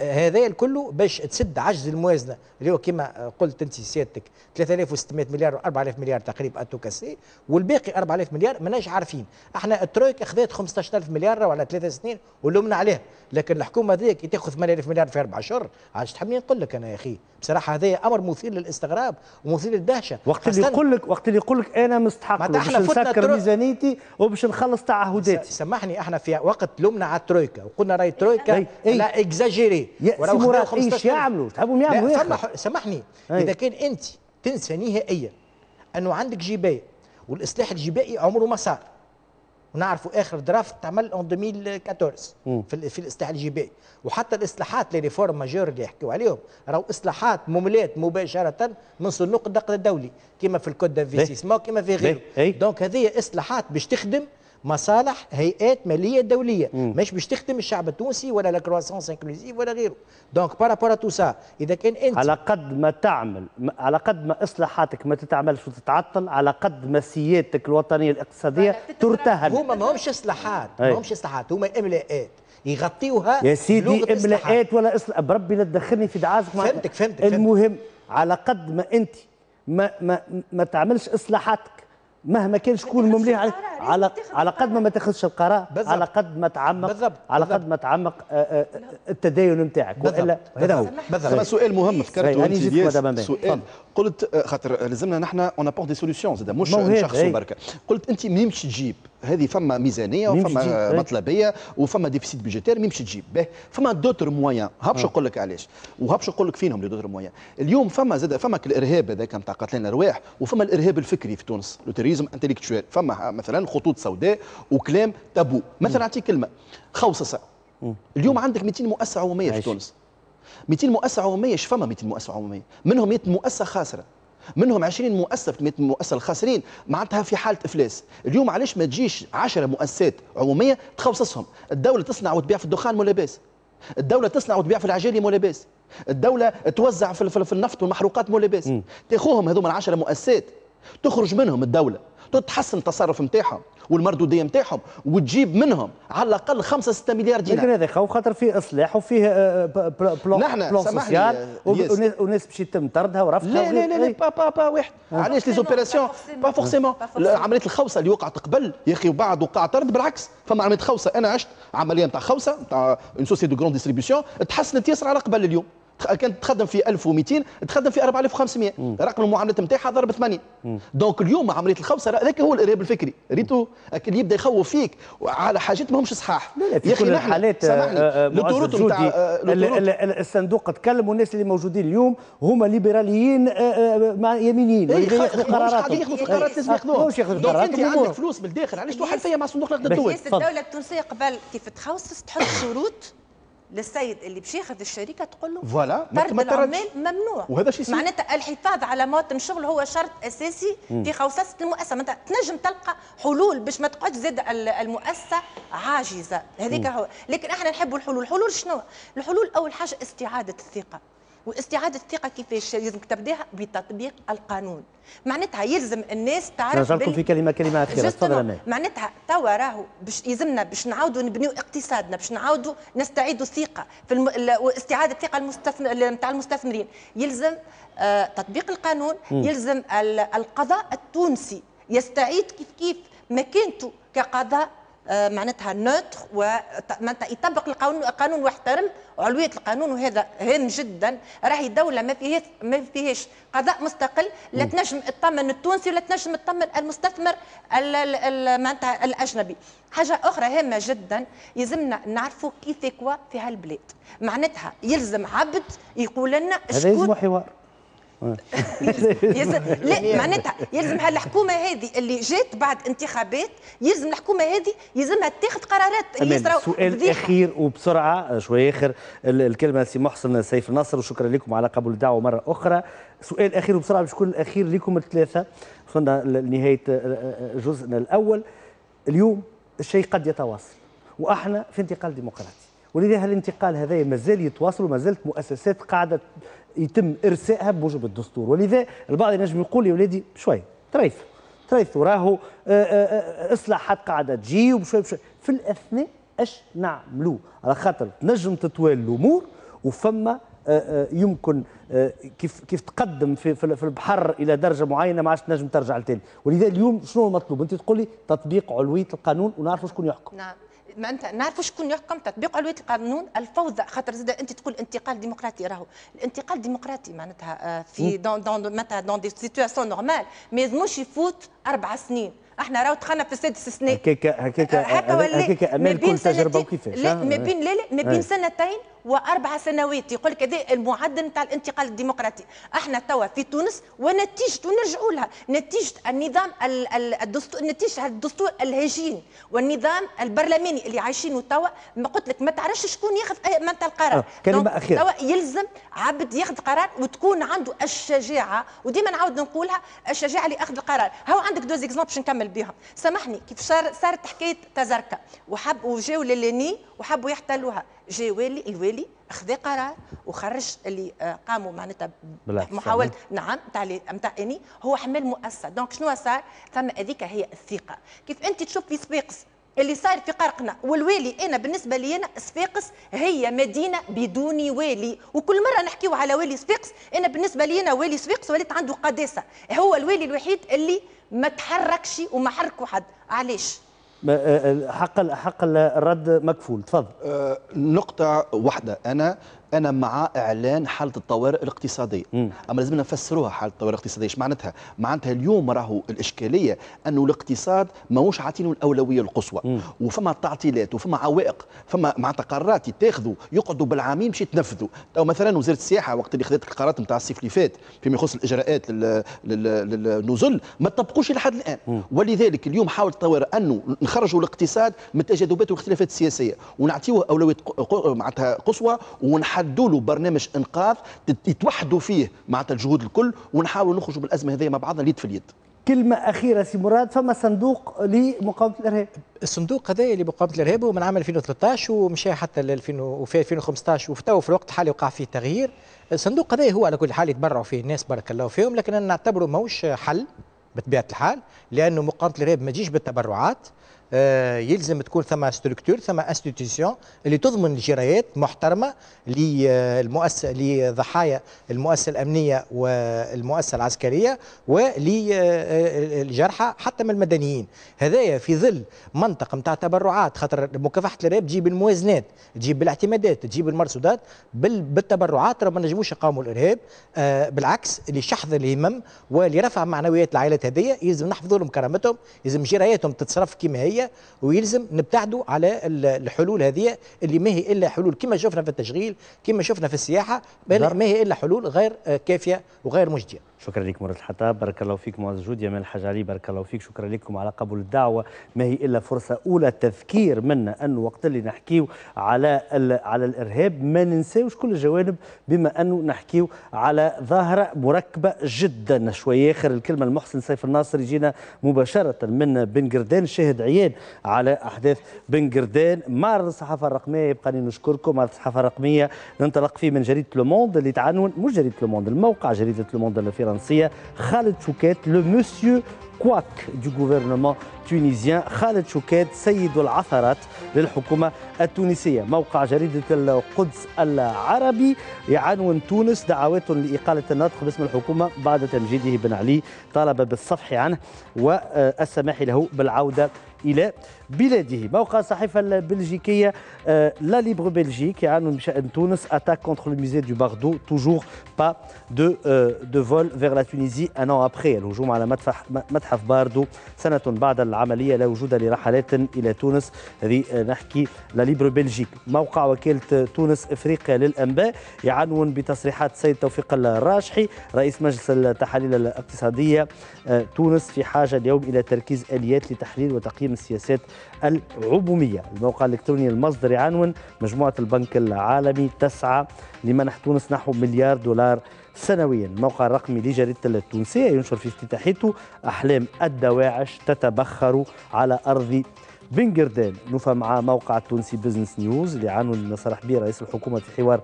هذا الكل باش تسد عجز الموازنه اللي هو كما قلت انت سيادتك 3600 مليار و4000 مليار تقريبا اتوكاسي والباقي 4000 مليار ماناش عارفين احنا الترويك اخذت 15000 مليار على ثلاث سنين ولومنا عليها لكن الحكومه هذيك تاخذ 8000 مليار في اربع اشهر عادش تحبني نقول لك انا يا اخي بصراحه هذا امر مثير للاستغراب ومثير للدهشه وقت اللي يقول لك وقت اللي يقول لك انا مستحق باش نسكر ميزانيتي وباش نخلص تعهداتي سامحني احنا في وقت لمنا على الترويكا وقلنا راي الترويكا إيه، إيه. لا اكزاجيري ولو ايش يعملوا تحبهم يعملوا سامحني إيه. اذا كان انت تنسى نهائيا انه عندك جبايه والاصلاح الجبائي عمره ما صار ونعرفوا اخر درافت تعمل اون 2014 مم. في في الاصلاح بي وحتى الاصلاحات لي ريفورم ماجور اللي يحكوا عليهم راهو اصلاحات مملات مباشره من صندوق النقد الدولي كما في الكود دانفيستيسمون كما في غيره دونك هذه اصلاحات باش تخدم مصالح هيئات ماليه دوليه مم. مش باش تخدم الشعب التونسي ولا لا كرواسونس انكلوزيف ولا غيره دونك بارابور تو سا اذا كان انت على قد ما تعمل على قد ما اصلاحاتك ما تتعملش وتتعطل على قد ما سيادتك الوطنيه الاقتصاديه ترتهن هما ماهمش اصلاحات ماهمش اصلاحات هما املاءات يغطيوها يا سيدي املاءات ولا اصلاح بربي لا تدخلني في دعازك فهمتك فهمتك المهم فهمتك. على قد ما انت ما ما ما تعملش اصلاحاتك مهما كان شكون ممليه إيه، على على قد ما ما تاخذش القرار على قد ما تعمق على قد ما تعمق آه، آه، التدين نتاعك والا هذا هو بالضبط طيب. سؤال مهم فكرته انت سؤال فضل. قلت آه، خاطر لازمنا نحن اون ابور دي سوليسيون زاد مش شخص إيه. بركه قلت انت منين تجيب هذه فما ميزانيه وفما إيه. مطلبيه وفما ديفيسيت بيجيتير ما يمشي تجيب به فما دوتر مويان هابش نقول آه. لك علاش وهابش نقول لك فينهم لي دوتر مويان اليوم فما زاد فما الارهاب هذاك نتاع قتلان الارواح وفما الارهاب الفكري في تونس لو تيريزم انتليكتوال فما مثلا خطوط سوداء وكلام تابو مثلا اعطيك كلمه خوصصه اليوم عندك 200 مؤسسه عموميه في تونس 200 مؤسسه عموميه اش فما 200 مؤسسه عموميه منهم 100 مؤسسه خاسره منهم 20 مؤسسه 300 مؤسسه الخاسرين معناتها في حاله افلاس اليوم علاش ما تجيش 10 مؤسسات عموميه تخصصهم الدوله تصنع وتبيع في الدخان مو لاباس الدوله تصنع وتبيع في العجالي مو لاباس الدوله توزع في النفط والمحروقات مو لاباس تاخوهم هذوما 10 مؤسسات تخرج منهم الدوله تتحسن التصرف نتاعهم والمردوديه نتاعهم وتجيب منهم على الاقل 5 6 مليار دينار لكن هذا خو خاطر فيه اصلاح وفيه آه، آه، بلون بلون سوسيال آه، وناس باش يتم طردها ورفضها لا لا لا, لا با با با واحد علاش لي زوبيراسيون با فورسيمون عمليه الخوصه اللي وقعت قبل يا اخي وبعد وقع طرد بالعكس فما عمليه خوصه انا عشت عمليه نتاع خوصه نتاع اون سوسيتي دو كرون ديستريبيسيون تحسنت ياسر على قبل اليوم كانت تخدم في 1200 تخدم في 4500 رقم المعاملات نتاعها ضرب 8 دونك اليوم عمليه الخوصره هذاك هو الارهاب الفكري ريتو اللي يبدا يخوف فيك على حاجات ماهمش صحاح يا اخي الحالات الدروت آه، آه، آه، نتاع الصندوق تكلم والناس اللي موجودين اليوم هما ليبراليين مع يمينيين ياخذوا قرارات ياخذوا قرارات لازم ياخذوها دونك انت عندك فلوس من الداخل علاش تحل فيا مع صندوق النقد الدولي الدوله التونسيه قبل كيف تخوص تحط شروط للسيد اللي باش ياخذ الشركة تقول له فوالا طرد العمال ممنوع وهذا شيء معناتها الحفاظ على مواطن الشغل هو شرط أساسي مم. في خوصصة المؤسسة معناتها تنجم تلقى حلول باش ما تقعدش زاد المؤسسة عاجزة هذيك هو لكن احنا نحبوا الحلول الحلول شنو الحلول أول حاجة استعادة الثقة واستعاده الثقه كيفاش لازم تبداها بتطبيق القانون معناتها يلزم الناس تعرف نرجعكم بال... في كلمه كلمه اخيره تفضل معناتها توا راهو باش يلزمنا باش نعاودوا نبنيو اقتصادنا باش نعاودوا نستعيدوا الثقه في الم... واستعاده الثقه المستثمر نتاع المستثمرين يلزم آه تطبيق القانون م. يلزم القضاء التونسي يستعيد كيف كيف مكانته كقضاء آه، معناتها نوتر ومعناتها يطبق القانون القانون علويه القانون وهذا هام جدا راهي دوله ما فيهاش ما فيهاش قضاء مستقل لا تنجم تطمن التونسي ولا تنجم تطمن المستثمر معناتها الاجنبي حاجه اخرى هامه جدا يلزمنا نعرفوا كيف كوا في هالبلاد معناتها يلزم عبد يقول لنا شكون هذا يلزم حوار لا معناتها يلزم هالحكومه هذه اللي جات بعد انتخابات يلزم الحكومه هذه يلزمها تاخذ قرارات اللي سؤال اخير وبسرعه شويه اخر الكلمه سي محسن سيف النصر وشكرا لكم على قبول الدعوه مره اخرى سؤال اخير وبسرعه باش يكون الاخير لكم الثلاثه وصلنا لنهايه آه، آه، جزءنا الاول اليوم الشيء قد يتواصل واحنا في انتقال ديمقراطي ولذا هالانتقال هذا مازال يتواصل ومازالت مؤسسات قاعده يتم ارسائها بموجب الدستور ولذا البعض ينجم يقول يا ولادي شوي تريثوا تريثوا راهو آه، آه، آه، اصلاحات قاعده تجي وبشوي بشوي في الاثناء اش نعملوا على خاطر تنجم تتوالى الامور وفما يمكن كيف كيف تقدم في في البحر الى درجه معينه ما عادش تنجم ترجع لتاني ولذا اليوم شنو المطلوب انت تقول لي تطبيق علويه القانون ونعرفوا شكون يحكم نعم. ما انت نعرفوا شكون يحكم تطبيق علويه القانون الفوضى خاطر زاد انت تقول انتقال ديمقراطي راهو الانتقال الديمقراطي معناتها آه، في دون دون معناتها دون دي سيتواسيون نورمال ما يلزموش يفوت اربع سنين احنا راهو دخلنا في السادس سنين هكاك هكاك هكاك امالكم تجربه وكيفاش ما بين لا لا ما بين سنتين واربع سنوات يقول لك هذا المعدل نتاع الانتقال الديمقراطي احنا توا في تونس ونتيجته نرجعوا لها نتيجه النظام الدستور نتيجه الدستور الهجين والنظام البرلماني اللي عايشينه توا ما قلت لك ما تعرفش شكون ياخذ متى القرار آه. كلمه اخيره توا يلزم عبد ياخذ قرار وتكون عنده الشجاعه وديما نعاود نقولها الشجاعه لاخذ القرار هاو عندك دوز اكزومبل باش نكمل بهم سامحني كيف صار صارت حكايه تزركه وحب وجاو للني وحبوا يحتلوها جا والي الوالي خذا قرار وخرج اللي آه، قاموا معناتها محاوله نعم تاع نتاع اني هو حمل مؤسسه دونك شنو صار ثم هذيك هي الثقه كيف انت تشوف في صفاقس اللي صار في قرقنا والوالي انا بالنسبه لي انا صفاقس هي مدينه بدون والي وكل مره نحكيو على والي صفاقس انا بالنسبه لي انا والي صفاقس وليت عنده قداسه هو الوالي الوحيد اللي ما تحركش وما حركوا حد علاش آه، آه، حق حق الرد مكفول تفضل آه، نقطه واحده انا انا مع اعلان حاله الطوارئ الاقتصاديه مم. اما لازمنا نفسروها حاله الطوارئ الاقتصاديه ايش معناتها معناتها اليوم راهو الاشكاليه انه الاقتصاد ماهوش عاطينه الاولويه القصوى مم. وفما تعطيلات وفما عوائق فما معناتها قرارات يتاخذوا يقعدوا بالعامين باش يتنفذوا تو مثلا وزاره السياحه وقت اللي خذت القرارات نتاع الصيف اللي فات فيما يخص الاجراءات للنزل ما طبقوش لحد الان مم. ولذلك اليوم حاول الطوارئ انه نخرجوا الاقتصاد من التجاذبات والاختلافات السياسيه ونعطيوه اولويه معناتها قصوى ونحل نحددوا له برنامج انقاذ يتوحدوا فيه مع الجهود الكل ونحاولوا نخرجوا بالازمه هذه مع بعضنا اليد في اليد كلمة أخيرة سي مراد فما صندوق لمقاومة الإرهاب الصندوق هذا لمقاومة الإرهاب هو من عام 2013 ومشى حتى ل 2015 وفي في الوقت الحالي وقع فيه تغيير الصندوق هذا هو على كل حال يتبرعوا فيه الناس بارك الله فيهم لكن أنا نعتبره ماهوش حل بطبيعة الحال لأنه مقاومة الإرهاب ما تجيش بالتبرعات آه، يلزم تكون ثم ستركتور ثم انستيتيوشن اللي تضمن الجرايات محترمه للمؤسسه لضحايا المؤسسه الامنيه والمؤسسه العسكريه وللجرحى حتى من المدنيين هذايا في ظل منطقه نتاع تبرعات خاطر مكافحه الارهاب تجيب الموازنات تجيب الاعتمادات تجيب المرصودات بالتبرعات ما نجموش يقاوموا الارهاب آه، بالعكس لشحذ الهمم ولرفع معنويات العائلات هذيا يلزم نحفظوا لهم كرامتهم يلزم جراياتهم تتصرف كما هي العمليه ويلزم نبتعدوا على الحلول هذه اللي ما هي الا حلول كما شفنا في التشغيل كما شفنا في السياحه ما هي الا حلول غير كافيه وغير مجديه شكرا لك مرة الحطاب بارك الله فيك معز جود يا الحاج علي بارك الله فيك شكرا لكم على قبول الدعوة ما هي إلا فرصة أولى تذكير منا أنه وقت اللي نحكيو على على الإرهاب ما ننساوش كل الجوانب بما أنه نحكيو على ظاهرة مركبة جدا شوية آخر الكلمة المحسن سيف الناصر يجينا مباشرة من بن قردان شاهد عيان على أحداث بن قردان معرض الصحافة الرقمية يبقى نشكركم معرض الصحافة الرقمية ننطلق فيه من جريدة لوموند اللي تعنون مش جريدة لوموند الموقع جريدة لوموند اللي في الفرنسية خالد شوكات لو مسيو كواك دو غوفرنمون تونيزيان خالد شوكات سيد العثرات للحكومة التونسية موقع جريدة القدس العربي يعنون تونس دعوات لإقالة الناطق باسم الحكومة بعد تمجيده بن علي طالب بالصفح عنه والسماح له بالعودة إلى بلاده موقع الصحيفة البلجيكية آه، لا ليبر بلجيك يعانون شأن تونس اتاك كونتر لو ميزي دو باردو توجور با دو دو فول فيغ لا تونيزي ان اون ابخي الهجوم على متحف متحف باردو سنة بعد العملية لا وجود لرحلات إلى تونس هذه نحكي لا ليبر بلجيك موقع وكالة تونس إفريقيا للأنباء يعنون بتصريحات سيد توفيق الراجحي رئيس مجلس التحاليل الاقتصادية آه، تونس في حاجة اليوم إلى تركيز آليات لتحليل وتقييم السياسات العبومية الموقع الإلكتروني المصدر يعنون مجموعة البنك العالمي تسعى لمنح تونس نحو مليار دولار سنويا الموقع الرقمي لجريدة التونسية ينشر في افتتاحيته أحلام الدواعش تتبخر على أرض بنجردان قردان مع موقع التونسي بزنس نيوز اللي عنه صرح به رئيس الحكومة في حوار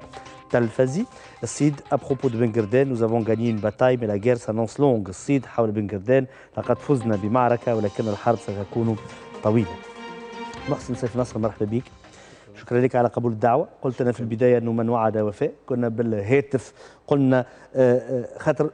تلفزي السيد ابروبو دو بنجردان نوزافون avons gagné باتاي مي لا غير سانونس لونغ السيد حول بنجردان لقد فزنا بمعركة ولكن الحرب ستكون طويلة محسن سيف نصر مرحبا بك شكرا لك على قبول الدعوه قلت انا في البدايه انه من وعد وفاء كنا بالهاتف قلنا آه، آه، خاطر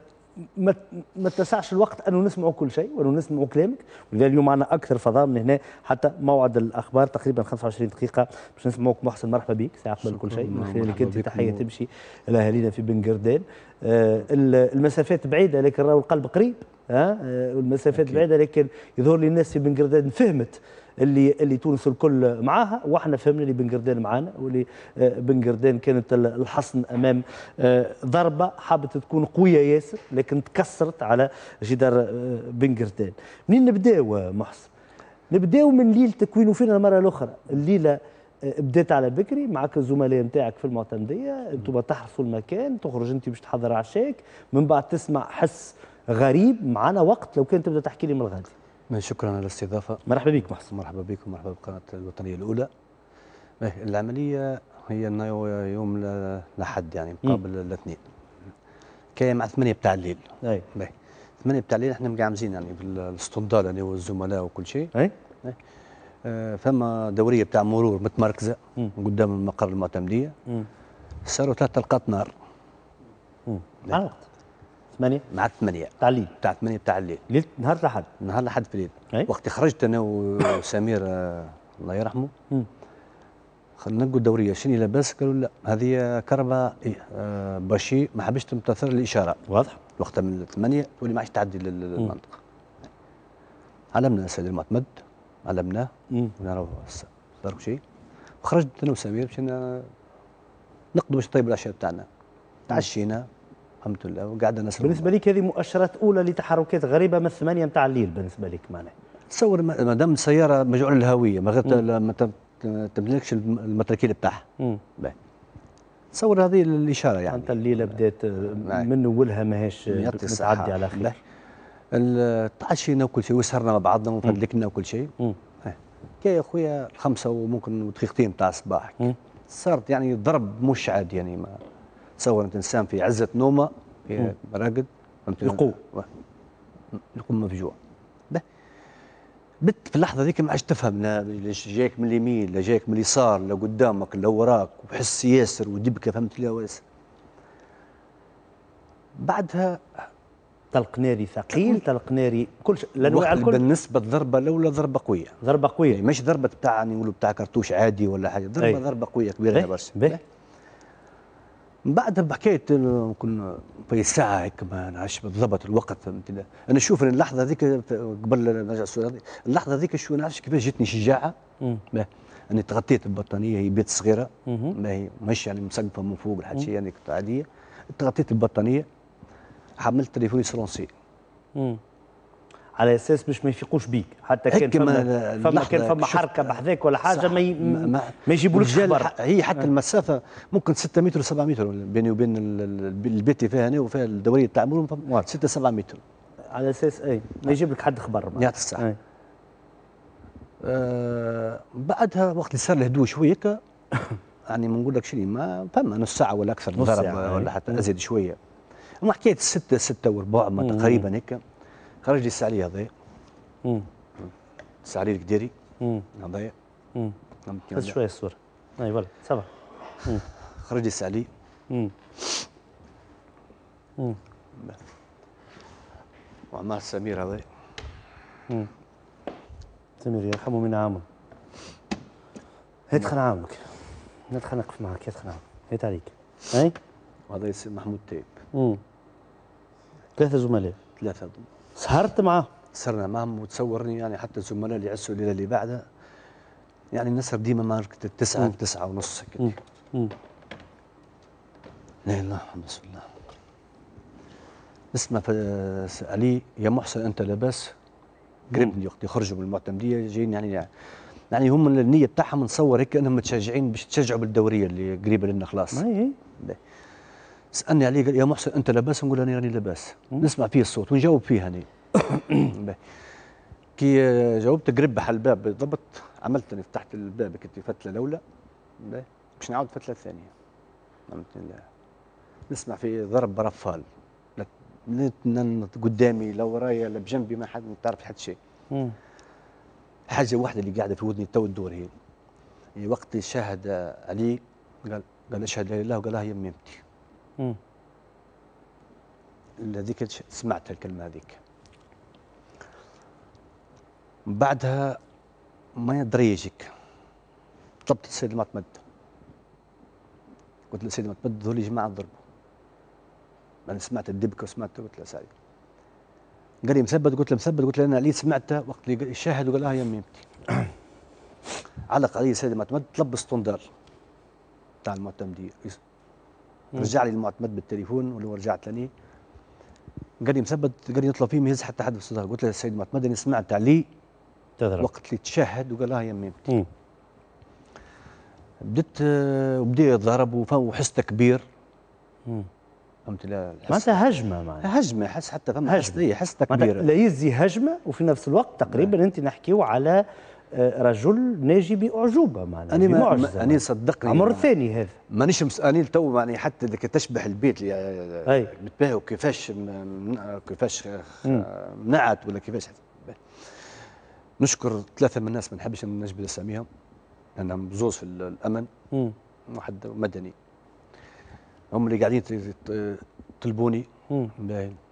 ما ما اتسعش الوقت انه نسمعوا كل شيء وانه نسمعوا كلامك ولذلك اليوم معنا اكثر فضاء من هنا حتى موعد الاخبار تقريبا 25 دقيقه باش نسمعوك محسن مرحبا بك ساعه قبل كل شيء من خلالك انت تحيه تمشي لاهالينا في بن قردان آه المسافات بعيده لكن راهو القلب قريب ها آه،, آه المسافات أكيد. بعيده لكن يظهر لي الناس في بن قردان فهمت اللي اللي تونس الكل معاها واحنا فهمنا اللي بن قردان معانا واللي آه، بن قردان كانت الحصن امام آه، ضربه حابت تكون قويه ياسر لكن تكسرت على جدار آه، بن قردان منين نبداو محسن نبداو من ليل تكوينه فينا المره الاخرى الليله بدات على بكري معك الزملاء نتاعك في المعتمديه انتم تحرسوا المكان تخرج انت باش تحضر عشاك من بعد تسمع حس غريب معنا وقت لو كان تبدا تحكي لي من الغادي شكرا على الاستضافه مرحبا بك محسن مرحبا بكم مرحبا بقناه الوطنيه الاولى العمليه هي يوم الاحد يعني مقابل الاثنين كاين مع 8 بتاع الليل اي 8 بتاع الليل احنا مقعمزين يعني بالاستنضال يعني والزملاء وكل شيء اي آه فما دوريه بتاع مرور متمركزه مم. قدام المقر المعتمديه صاروا ثلاث طلقات نار علقت 8 مع الثمانية تاع الليل تاع 8 تاع الليل ليله نهار الاحد نهار الاحد في الليل وقت خرجت انا وسمير آه، الله يرحمه خلينا نقول دوريه شنو لاباس قالوا لا هذه كهرباء إيه؟ آه باشي ما حبش تمتثل الاشاره واضح وقتها من الثمانية تولي ما عادش تعدي للمنطقه علمنا السيد المعتمد علمناه ونعرف دارك شيء وخرجت انا وسمير مشينا نقضوا باش نطيبوا العشاء تاعنا تعشينا الحمد لله وقاعد نسر بالنسبه لك هذه مؤشرات اولى لتحركات غريبه من الثمانيه نتاع الليل بالنسبه لك معناها تصور ما دام السياره مجعول الهويه ما غير ما تملكش المتركيل بتاعها تصور هذه الاشاره يعني انت الليله بدات آه، من اولها ماهيش آه، متعدي على خير تعشينا وكل شيء وسهرنا مع بعضنا وفدلكنا وكل شيء كي يا خويا الخمسه وممكن دقيقتين تاع الصباح صارت يعني ضرب مش عادي يعني ما تصور انت انسان في عزه نومه في راقد يقوم يقوم مفجوع بت في اللحظه ذيك ما عادش تفهم لا جايك من اليمين لا جايك من اليسار لا قدامك لا وراك وحس ياسر ودبكه فهمت لا بعدها طلق ناري ثقيل طلق ناري كل شيء الانواع الكل بالنسبه الضربه الاولى ضربه قويه ضربه قويه يعني مش ضربه بتاع نقولوا يعني بتاع كرتوش عادي ولا حاجه ضربه ضربه قويه كبيره برشا من بعدها بحكايه كنا في ساعه هيك ما نعرفش بالضبط الوقت فهمت انا شوف اللحظه هذيك قبل نرجع السؤال هذيك اللحظه هذيك شو نعرفش كيفاش جتني شجاعه اني تغطيت البطانية هي بيت صغيره ما هي مش يعني مسقفه من فوق لحد شيء يعني عاديه تغطيت البطانية حملت تليفوني سرونسي على اساس باش ما يفيقوش بيك حتى كان فما فما كان فما حركه بحذاك ولا حاجه ما ما, ما يجيبولكش خبر هي حتى أه. المسافه ممكن 6 متر 7 متر بيني وبين البيت اللي فيها انا وفيها الدوريه تاع مرور 6 7 متر على اساس اي ما يجيب لك حد خبر يعطيك الصحه آه بعدها وقت اللي صار الهدوء شويه يعني ما نقول لك شنو ما فما نص ساعه ولا اكثر نص ساعه ولا حتى ازيد شويه اما حكايه 6 6 وربع تقريبا هيك خرج لي السعلي هذايا السعلي القديري نعم، هذايا خذ شويه الصوره اي والله سبع خرج لي السعلي وعمار سمير هذايا سمير يرحمه من عامه هيت عامك نعاونك نقف معك هيت عامك هيت عليك اي وهذا اسم محمود تيب ثلاثة زملاء ثلاثة سهرت معه سهرنا معهم وتصورني يعني حتى الزملاء اللي عسوا الليله اللي بعدها يعني نسهر ديما ماركة التسعة تسعة ونص كده لا الله الحمد الله نسمع علي يا محسن انت لاباس قريب وقت يخرجوا من المعتمديه جايين يعني, يعني هم النيه بتاعهم نصور هيك انهم متشجعين باش تشجعوا بالدوريه اللي قريبه لنا خلاص. ما هي. سالني عليه قال يا محسن انت لاباس نقول انا راني لاباس نسمع فيه الصوت ونجاوب فيه هني كي آه، جاوبت قرب على الباب بالضبط عملت اني فتحت الباب كنت فتله الاولى باش نعاود فتله الثانيه فهمت نسمع في ضرب رفال قدامي لا ورايا لا بجنبي ما حد ما تعرف حد شيء حاجه واحده اللي قاعده في ودني تو تدور هي وقت شاهد علي قال قال اشهد لا اله الا الله وقال آه، يميمتي هذيك سمعت الكلمه هذيك من بعدها ما يجيك طلبت السيد المعتمد قلت للسيد المعتمد ذولي جماعه ضربوا انا سمعت الدبكه وسمعت قلت له سعيد قال لي مثبت قلت له مثبت قلت له انا لي سمعته وقت اللي الشاهد وقال اه يا ميمتي علق علي السيد المعتمد طلب اسطندال تاع المعتمديه رجع لي المعتمد بالتليفون واللي رجعت لني قال لي مثبت قال لي يطلب فيه ما يهز حتى حد في الصدر قلت له السيد المعتمد انا سمعت عليه تضرب وقت اللي تشهد وقال لها يمي بدت وبدا يضرب وحس كبير فهمت لا معناتها هجمه معناتها هجمه حس حتى فما حس إيه، حس تكبير لا يزي هجمه وفي نفس الوقت تقريبا نعم. انت نحكيو على رجل ناجي باعجوبه معناها يعني بمعجزه انا صدقني امر ثاني هذا مانيش مساني تو يعني حتى ذاك تشبح البيت اللي متباهوا كيفاش كيفاش منعت ولا كيفاش نشكر ثلاثه من الناس ما نحبش نجبد اساميهم لانهم زوز في الامن م. واحد مدني هم اللي قاعدين طلبوني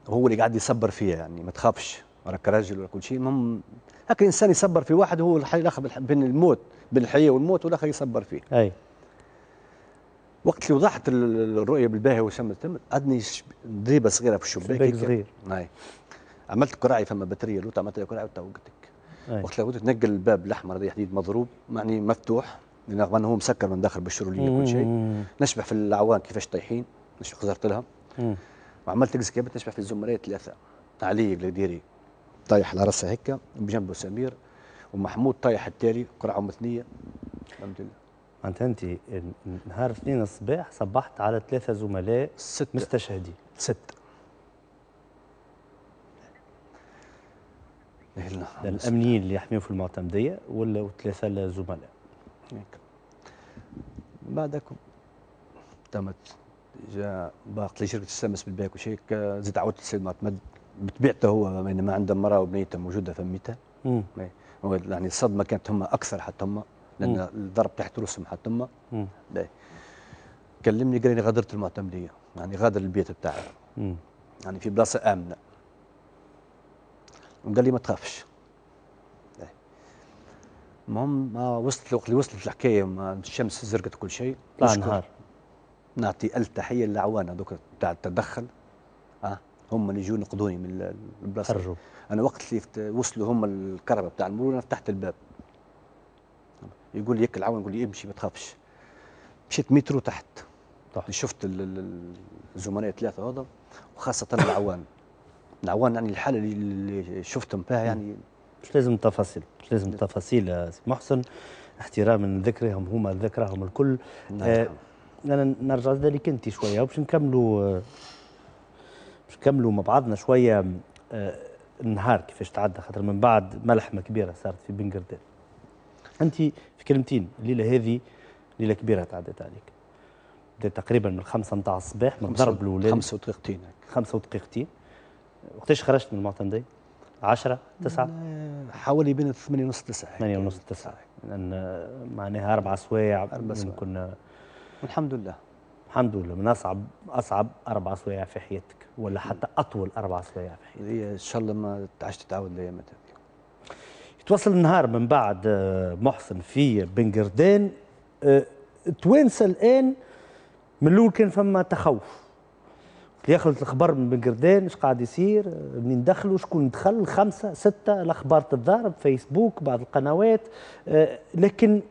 هو اللي قاعد يصبر فيا يعني ما تخافش راك راجل ولا كل شيء المهم لكن الانسان يصبر في واحد هو الاخر بين الموت بين الحياه والموت والاخر يصبر فيه اي وقت اللي وضحت الرؤيه بالباهي وشم التمر أدني ضريبه صغيره في الشباك شباك صغير اي عملت كراعي فما بترية لوت عملت قراعي وتوقتك وقت اللي نقل الباب الاحمر هذا حديد مضروب معني مفتوح رغم هو مسكر من داخل بالشروليه وكل شيء نشبح في العوان كيفاش طايحين نشبح خزرت لها وعملت زكابت نشبح في الزمرات ثلاثه علي بلاديري طايح على راسه هكا بجنبه سمير ومحمود طايح التالي قرعه مثنيه الحمد لله معناتها انت نهار اثنين الصباح صبحت على ثلاثه زملاء ستة مستشهدين ستة إيه الامنيين اللي يحميهم في المعتمديه ولا وثلاثه الزملاء بعدكم تمت جاء باقي شركه السمس بالباك وشيك آه، زدت عودت للسيد معتمد بطبيعته هو يعني ما عنده مراه وبنيته موجوده فميته يعني الصدمه كانت هم اكثر حتى هم لان مم. الضرب تحت رؤوسهم حتى هم كلمني قال لي غادرت المعتمديه يعني غادر البيت بتاعي يعني في بلاصه امنه وقال لي ما تخافش المهم ما وصلت الوقت اللي وصلت الحكايه الشمس زرقت كل شيء طلع نهار نعطي التحية تحيه للعوانه تاع التدخل هم اللي يجوا ينقذوني من البلاصه خرجوا انا وقت اللي وصلوا هم الكهرباء بتاع المرور انا فتحت الباب يقول لي ياكل عون يقول لي امشي ما تخافش مشيت مترو تحت طح. طيب. شفت الزملاء الثلاثه هذا وخاصه العوان العوان يعني الحاله اللي شفتهم فيها يعني مش لازم تفاصيل مش لازم تفاصيل سي محسن احتراما ذكرهم هما ذكرهم الكل نعم،, نعم. آه انا نرجع ذلك انت شويه وباش نكملوا آه، باش نكملوا مع بعضنا شويه آه، النهار كيفاش تعدى خاطر من بعد ملحمه كبيره صارت في بن انت في كلمتين الليله هذه ليله كبيره تعدت عليك بدات تقريبا من الخمسة نتاع الصباح من ضرب الاولاد خمسة ودقيقتين خمسة ودقيقتين وقتاش خرجت من المعتمدي؟ 10 9 حوالي بين 8 ونص 9 8 ونص 9 لان معناها اربع سوايع أربع سوايع كنا والحمد لله الحمد لله من اصعب اصعب اربع سوايع في حياتك ولا حتى اطول اربع سوايع في حياتك إيه، ان شاء الله ما تعش تتعاود الايام هذه يتواصل النهار من بعد آه، محسن في بن قردان آه، توانسه الان من الاول كان فما تخوف اللي يخلط الخبر من بن قردان قاعد يصير آه، منين دخلوا شكون دخل خمسه سته الاخبار تتضارب فيسبوك بعض القنوات لكن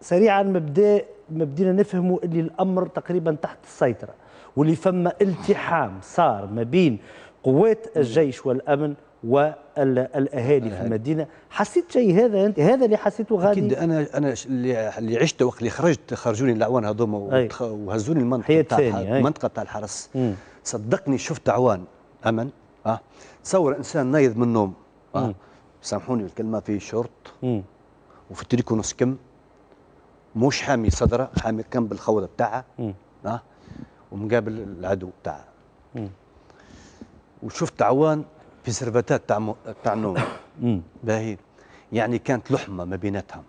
سريعا مبدا مبدينا نفهموا اللي الامر تقريبا تحت السيطره واللي فما التحام صار ما بين قوات الجيش والامن والاهالي في أه. المدينه حسيت شيء هذا انت هذا اللي حسيته غادي اكيد انا انا اللي عشته وقت اللي خرجت خرجوني العوان هذوما وهزوني المنطقه تاع المنطقه تاع الحرس صدقني شفت عوان امن اه تصور انسان نايض من النوم اه سامحوني الكلمه في شورت وفي نص كم مش حامي صدره حامي كان بالخوذه بتاعها ها ومقابل العدو بتاعها وشفت عوان في سربتات تاع مو... تاع النوم باهي يعني كانت لحمه ما بيناتهم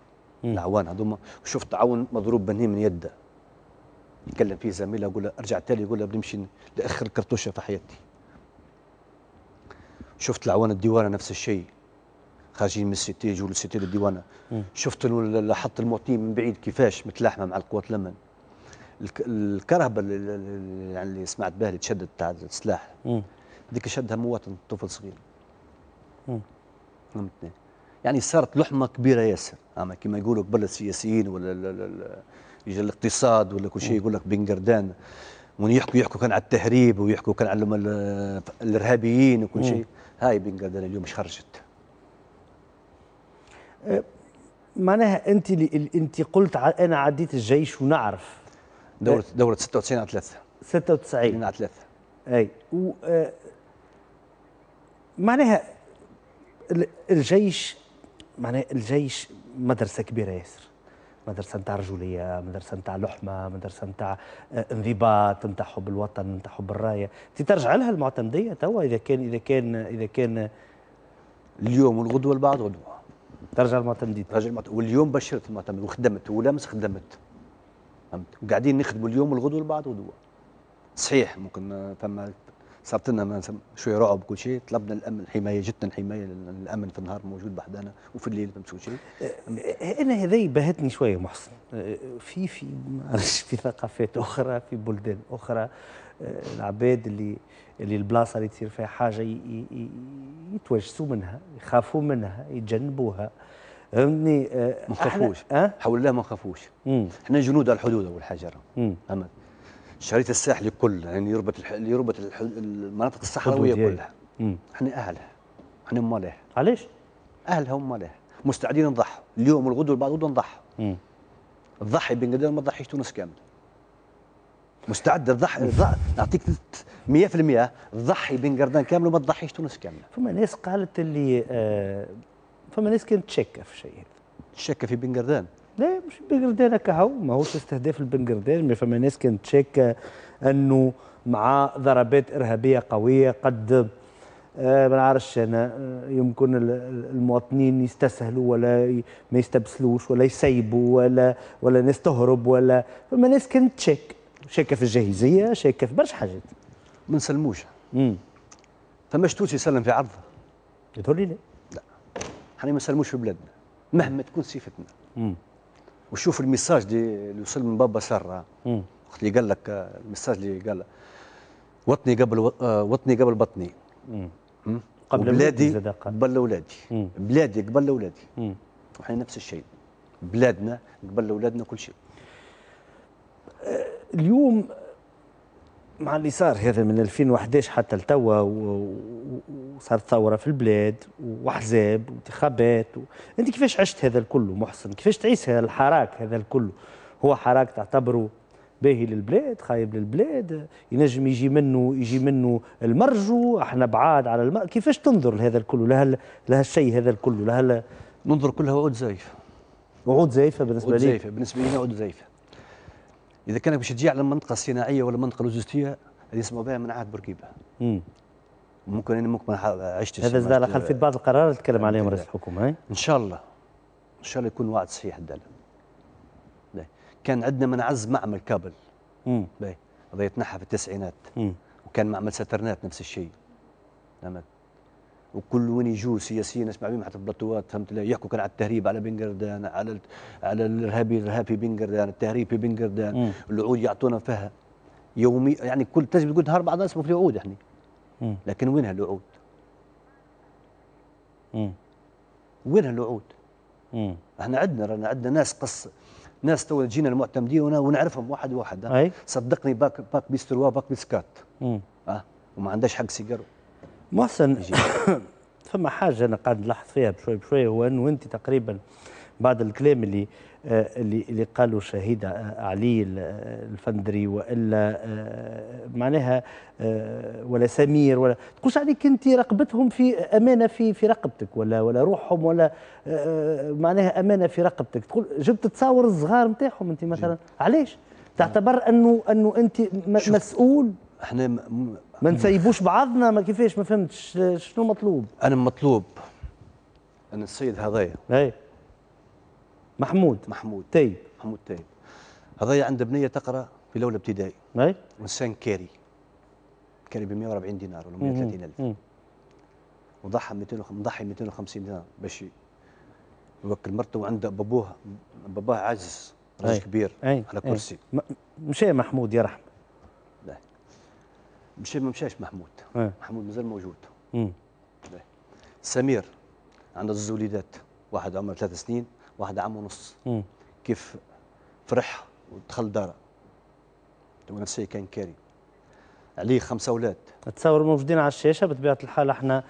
العوان هذوما وشفت عون مضروب بني من يده يتكلم فيه زميله يقول له ارجع تالي يقول له بنمشي لاخر كرتوشه في حياتي شفت العوان الديوانه نفس الشيء خارجين من السيتيج ولا السيتيج الديوانه شفت حط المواطنين من بعيد كيفاش متلاحمه مع القوات الامن الكرهبه اللي, اللي يعني سمعت بها اللي تشدد تاع السلاح هذيك شدها مواطن طفل صغير فهمتني يعني صارت لحمه كبيره ياسر اما كما يقولوا قبل السياسيين ولا يجي الاقتصاد ولا كل شيء يقول لك بن قردان وين يحكوا يحكوا كان على التهريب ويحكوا كان على الارهابيين وكل شيء هاي بن قردان اليوم خرجت معناها انت اللي انت قلت انا عديت الجيش ونعرف دورة دورة 96 على 3 96 على 3 اي و آه، معناها الجيش معناها الجيش مدرسة كبيرة ياسر مدرسة نتاع رجولية مدرسة نتاع لحمة مدرسة نتاع آه، انضباط نتاع حب الوطن نتاع حب الراية انت ترجع لها المعتمدية توا إذا كان إذا كان إذا كان اليوم والغدوة البعد غدوة ترجع المعتمدين ترجع المعتمدين واليوم بشرت المعتمد وخدمت ولامس خدمت فهمت وقاعدين نخدموا اليوم والغدوه لبعض غدوه صحيح ممكن آه، فما صارت لنا شويه رعب كل شيء طلبنا الامن الحمايه جتنا الحمايه الامن في النهار موجود بحدنا وفي الليل كل شيء آه، آه، انا هذا بهتني شويه محسن في في في ثقافات اخرى في بلدان اخرى العباد اللي اللي البلاصه اللي تصير فيها حاجه يتوجسوا منها يخافوا منها يتجنبوها فهمتني آه، ما خافوش أه؟ حول الله ما خافوش احنا جنود على الحدود اول حاجه أما شريط الساحل كله يعني يربط يربط المناطق الصحراويه كلها احنا اهلها احنا مالها إيه؟ علاش؟ اهلها هم مالها مستعدين نضحوا اليوم والغدوه بعد غدو نضحوا الضحي بن قدام ما تضحيش تونس كامله مستعد تضحي نعطيك 100% ضحي بين قردان كامل وما تضحيش تونس كامله فما ناس قالت اللي آه فما ناس كانت تشك في شيء تشك في بن قردان لا مش بن قردان هكا هو ماهوش استهداف البن قردان فما ناس كانت تشك انه مع ضربات ارهابيه قويه قد آه، ما نعرفش انا آه، يمكن المواطنين يستسهلوا ولا ما يستبسلوش ولا يسيبوا ولا ولا ناس تهرب ولا فما ناس كانت تشك شاكه في الجاهزيه شاكه في برشا حاجات ما نسلموش فماش تونسي يسلم في عرضه يظهر لي لا لا احنا ما نسلموش في بلادنا مهما تكون صفتنا وشوف الميساج اللي وصل من بابا سارة وقت اللي قال لك الميساج اللي قال وطني قبل آه، وطني قبل بطني قبل بلادي قبل اولادي بلادي قبل اولادي وحنا نفس الشيء بلادنا قبل اولادنا كل شيء اليوم مع اللي صار هذا من 2011 حتى لتوا وصارت ثوره في البلاد واحزاب وانتخابات و... انت كيفاش عشت هذا الكل محسن كيفاش تعيش هذا الحراك هذا الكل هو حراك تعتبره باهي للبلاد خايب للبلاد ينجم يجي منه يجي منه المرجو احنا بعاد على الم... كيفاش تنظر لهذا الكل لهال لهالشيء هذا الكل لهال ننظر كلها وعود زيفه وعود زيفه بالنسبه لي زيفه بالنسبه لي عود زيفه اذا كانك باش تجي على المنطقه الصناعيه ولا المنطقه اللوجستيه اللي يسموا بها من عهد بورقيبه ممكن انا ممكن عشت هذا زاد على خلفيه بعض القرارات تكلم عليهم رئيس الحكومه إيه؟ ان شاء الله ان شاء الله يكون وعد صحيح الدال إيه. كان عندنا من عز معمل كابل هذا إيه. يتنحى في التسعينات مم. وكان معمل ساترنات نفس الشيء فهمت وكل وين يجوا سياسيين نسمع بهم حتى البلاطوات فهمت يحكوا كان على التهريب على بن قردان على على الارهابي الارهاب في بن قردان التهريب في بن قردان العود يعطونا فيها يومي يعني كل تجربه تقول نهار بعض اسمه في العود احنا لكن وين هالعود؟ وين هالعود؟ احنا عندنا رانا عندنا ناس قص ناس تو جينا المعتمدين ونعرفهم واحد واحد آه. صدقني باك باك بيستروا باك بيسكات اه وما عندهاش حق سيجاره محسن فما حاجه انا قاعد نلاحظ فيها بشوي بشوي هو انه انت تقريبا بعد الكلام اللي آه، اللي اللي قالوا شهيد آه، علي آه، الفندري والا معناها ولا سمير ولا تقولش عليك انت رقبتهم في امانه في في رقبتك ولا ولا روحهم ولا معناها امانه في رقبتك تقول جبت تصاور الصغار نتاعهم انت مثلا علاش تعتبر انه انه انت مسؤول احنا م... ما نسيبوش بعضنا ما كيفاش ما فهمتش شنو مطلوب انا مطلوب ان السيد هذايا اي محمود محمود تايب محمود تايب هذايا عنده بنيه تقرا في الاولى ابتدائي اي انسان كاري كاري ب 140 دينار ولا 130000 وضحى 200 مضحي 250 دينار باش يوكل مرته وعنده بابوه باباه عجز راجل كبير أي. على كرسي أي. مشى محمود يا مش ما مشاش محمود ايه. محمود مازال موجود امم سمير عنده زوز وليدات واحد عمره ثلاث سنين واحد عام ونص مم. كيف فرح ودخل داره ونفس الشيء كان كاري عليه خمسه اولاد تصور موجودين على الشاشه بطبيعه الحال احنا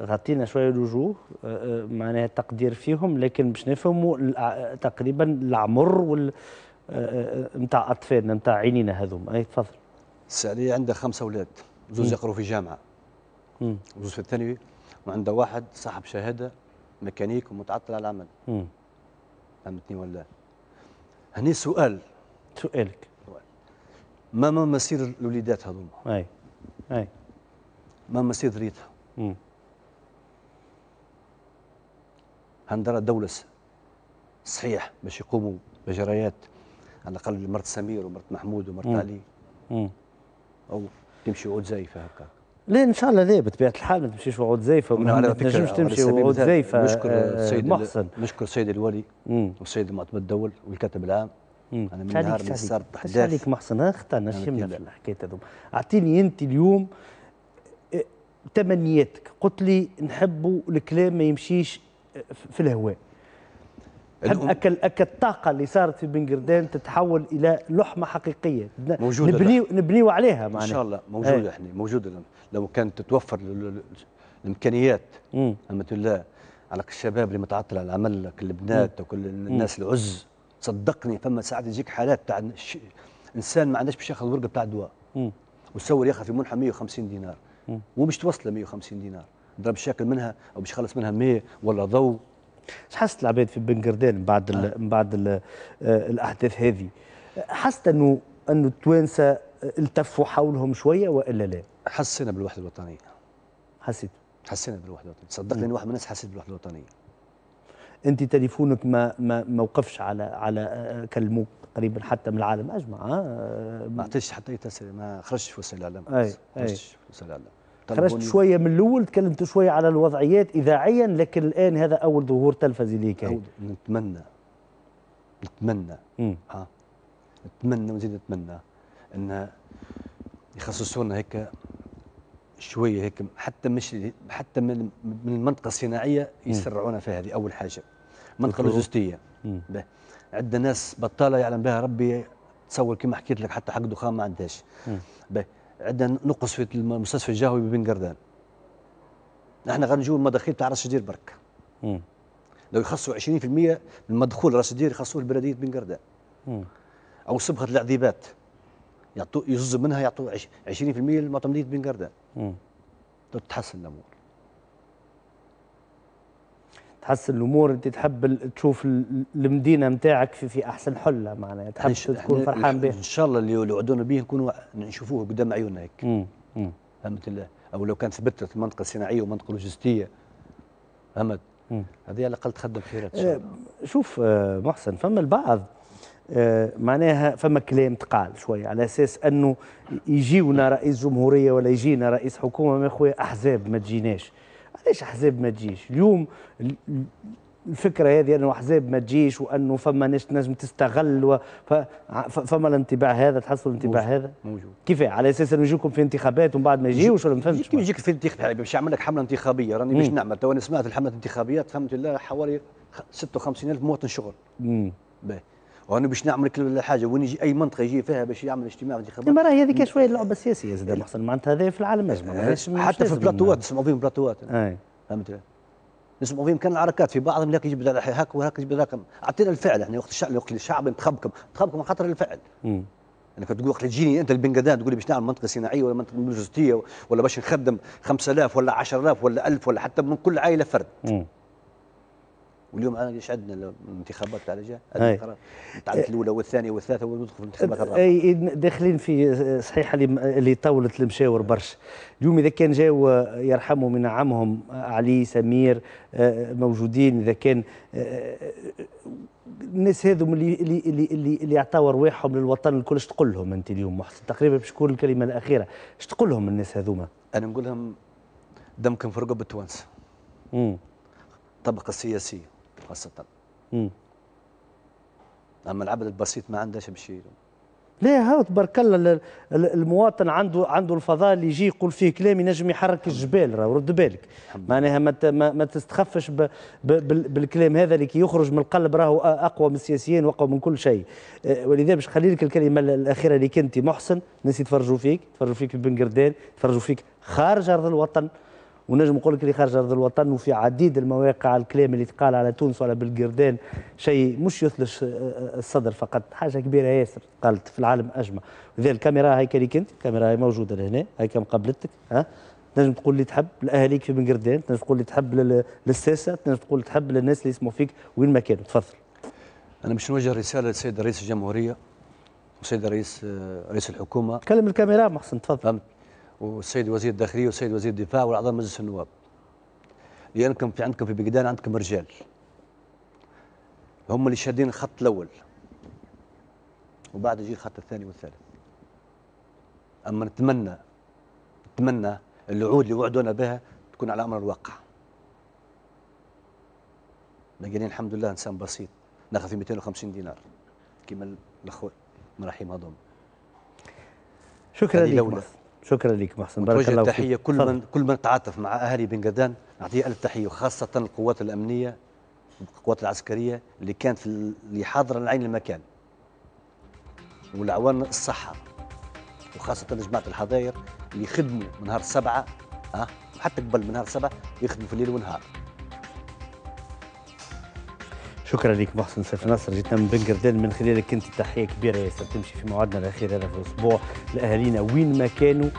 غطينا شويه الوجوه آه، آه، معناها التقدير فيهم لكن باش نفهموا آه، تقريبا العمر وال نتاع اطفالنا نتاع عينينا هذوما اي تفضل السعدية عندها خمسة أولاد زوز يقروا في جامعة زوز في الثانوي وعنده واحد صاحب شهادة ميكانيك ومتعطل على العمل فهمتني ولا هني سؤال سؤالك ما ما مسير الوليدات هذوما اي اي ما مسير ذريتها هندرة دولة صحيح باش يقوموا بجرايات على الاقل مرت سمير ومرت محمود ومرت مم. علي مم. او تمشي وعود زيفه هكا لا ان شاء الله لا بطبيعه الحال ما تمشيش وعود زيفه ما تنجمش تمشي وعود زيفه نشكر آه، السيد محسن نشكر السيد الولي والسيد معتمد الدول والكاتب العام انا من نهار اللي صارت الاحداث عليك محسن انا خطانا شمنا في الحكايه هذوما اعطيني انت اليوم آه، تمنياتك قلت لي نحبوا الكلام ما يمشيش آه، في الهواء أكل أكل الطاقه اللي صارت في بنجردان تتحول الى لحمه حقيقيه موجوده نبنيو نبنيو عليها معناها ان شاء الله موجوده إيه. احنا موجوده لو كانت تتوفر الامكانيات امة الله على الشباب اللي متعطل على العمل كل البنات وكل الناس العز صدقني فما ساعات يجيك حالات تاع انسان ما عندهاش باش ياخذ ورقه بتاع دواء وتصور ياخذ في منحه 150 دينار ومش توصله 150 دينار ضرب شاكل منها او باش يخلص منها ماء ولا ضوء حست العباد في بن قردان من بعد آه. من بعد آه، الاحداث هذه حست انه انه التوانسه التفوا حولهم شويه والا لا؟ حسينا بالوحده الوطنيه حسيت حسينا بالوحده الوطنيه صدقني واحد من الناس حسيت بالوحده الوطنيه انت تليفونك ما ما ما وقفش على على آه، كلموك تقريبا حتى من العالم اجمع ما عطيتش حتى اي ما خرجتش في وسائل الاعلام ما خرجتش في وسائل الاعلام خرجت شويه من الاول تكلمت شويه على الوضعيات اذاعيا لكن الان هذا اول ظهور تلفزي ليك نتمنى نتمنى ها نتمنى ونزيد نتمنى ان يخصصونا هيك شويه هيك حتى مش حتى من, من المنطقه الصناعيه يسرعونا فيها هذه اول حاجه المنطقه اللوجستيه عندنا ناس بطاله يعلم بها ربي تصور كما حكيت لك حتى حق دخان ما عندهاش عندنا نقص في المستشفى الجهوي ببن قردان نحن غنجيو المداخيل تاع راس الدير برك لو يخصوا 20% من مدخول راس الدير يخصوه لبلديه بن قردان او صبغه العذيبات يعطوا يزز منها يعطوا 20% لمعتمديه بن قردان تتحسن الامور تحس الامور انت تحب تشوف المدينه نتاعك في في احسن حله معناها تحب تكون فرحان بها ان شاء الله اللي وعدونا به نكونوا نشوفوه قدام عيوننا هيك فهمت او لو كان ثبتت المنطقه الصناعيه ومنطقه لوجستيه فهمت هذه على الاقل تخدم خيرات آه شوف آه محسن فما البعض آه معناها فما كلام تقال شويه على اساس انه يجيونا رئيس جمهوريه ولا يجينا رئيس حكومه ما خويا احزاب ما تجيناش علاش احزاب ما تجيش اليوم الفكره هذه انه احزاب ما تجيش وانه فما ناس تنجم تستغل فما الانطباع هذا تحصل الانطباع هذا موجود كيف على اساس انه يجيكم في انتخابات ومن بعد ما يجيوش ولا ما فهمتش يجيك في انتخابات يعني باش يعمل لك حمله انتخابيه راني باش نعمل تو انا سمعت الحمله الانتخابيه فهمت الله حوالي 56000 مواطن شغل امم وانا باش نعمل كل حاجه وين يجي اي منطقه يجي فيها باش يعمل اجتماع يجي خبر راهي هذيك شويه لعبه سياسيه زاد إيه. محسن معناتها هذا في العالم اجمع حتى في البلاطوات نسمعوا فيهم بلاطوات فهمت نسمعوا فيهم كان الحركات في بعضهم لكن يجب هاك وهاك يجب هاك اعطينا الفعل احنا يعني وقت الشعب وقت الشعب متخبكم على خاطر الفعل انك يعني تقول وقت تجيني انت البنغداد تقول لي باش نعمل منطقه صناعيه ولا منطقه لوجستيه ولا باش نخدم 5000 ولا 10000 ولا 1000 ولا حتى من كل عائله فرد واليوم انا ايش عندنا الانتخابات تاع الجهه؟ تعدت الاولى والثانيه والثالثه وندخل في الانتخابات إيه، الرابعه اي داخلين في إيه، صحيح اللي طولت المشاور برشا اليوم اذا كان جاو إيه، يرحموا من عمهم علي سمير موجودين اذا كان الناس هذو اللي اللي اللي اللي, اللي عطاوا رواحهم للوطن الكل اش تقول لهم انت اليوم محسن تقريبا باش تكون الكلمه الاخيره اش تقول لهم الناس هذوما انا نقول لهم دمكم في رقبه تونس الطبقه السياسيه خاصة امم أما العبد البسيط ما عندهش مشي ليه هاو تبارك الله المواطن عنده عنده الفضاء اللي يجي يقول فيه كلام ينجم يحرك الجبال راه رد بالك معناها ما ما تستخفش ب ب بالكلام هذا اللي كي يخرج من القلب راهو اقوى من السياسيين واقوى من كل شيء أه، ولذا باش نخلي لك الكلمه الاخيره اللي كنتي محسن الناس يتفرجوا فيك يتفرجوا فيك بن قردان يتفرجوا فيك خارج ارض الوطن ونجم نقول لك اللي خارج ارض الوطن وفي عديد المواقع الكلام اللي تقال على تونس ولا بالقردان شيء مش يثلج آه، آه، الصدر فقط حاجه كبيره ياسر قالت في العالم اجمع وذا الكاميرا هاي كليك انت الكاميرا هاي موجوده لهنا هاي مقابلتك قبلتك ها تنجم تقول اللي تحب لاهاليك في بن قردان تنجم تقول اللي تحب للساسه تنجم تقول اللي تحب للناس اللي يسمعوا فيك وين ما كانوا تفضل انا باش نوجه رساله للسيد رئيس الجمهوريه والسيد رئيس آه، رئيس الحكومه تكلم الكاميرا محسن تفضل فهمت والسيد وزير الداخليه والسيد وزير الدفاع والاعضاء مجلس النواب لانكم في عندكم في بقدان عندكم رجال هم اللي شادين الخط الاول وبعد يجي الخط الثاني والثالث اما نتمنى نتمنى الوعود اللي وعدونا بها تكون على امر الواقع مجانين الحمد لله انسان بسيط ناخذ في 250 دينار كما الاخوه مراحيم هذوم شكرا لك شكرا لك محسن بارك الله فيك تحيه كل من كل من تعاطف مع اهالي بن نعطيه الف تحيه وخاصه القوات الامنيه القوات العسكريه اللي كانت في اللي حاضره العين المكان والعوان الصحه وخاصه جماعه الحضاير اللي خدموا من نهار سبعه أه؟ حتى قبل من نهار سبعه يخدموا في الليل والنهار شكرا لك محسن سيف نصر جيتنا من بنقردين من خلالك انت تحيه كبيره ياسر تمشي في موعدنا الاخير هذا في الاسبوع لاهالينا وين ما كانوا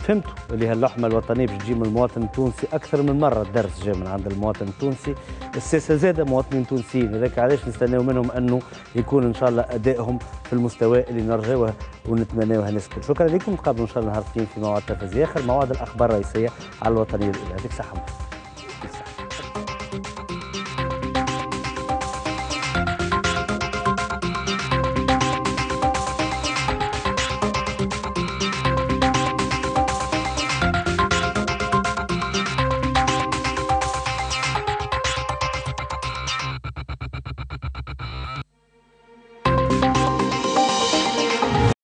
فهمتوا اللي هاللحمه الوطنيه باش تجي من المواطن التونسي اكثر من مره الدرس جاي من عند المواطن التونسي الساسه زاده مواطنين تونسيين هذاك علاش نستناو منهم انه يكون ان شاء الله ادائهم في المستوى اللي نرجوه ونتمناوه الناس الكل شكرا لكم نتقابلوا ان شاء الله نهار في موعد تلفزيون اخر موعد الاخبار الرئيسيه على الوطنيه الاولى يعطيك صحه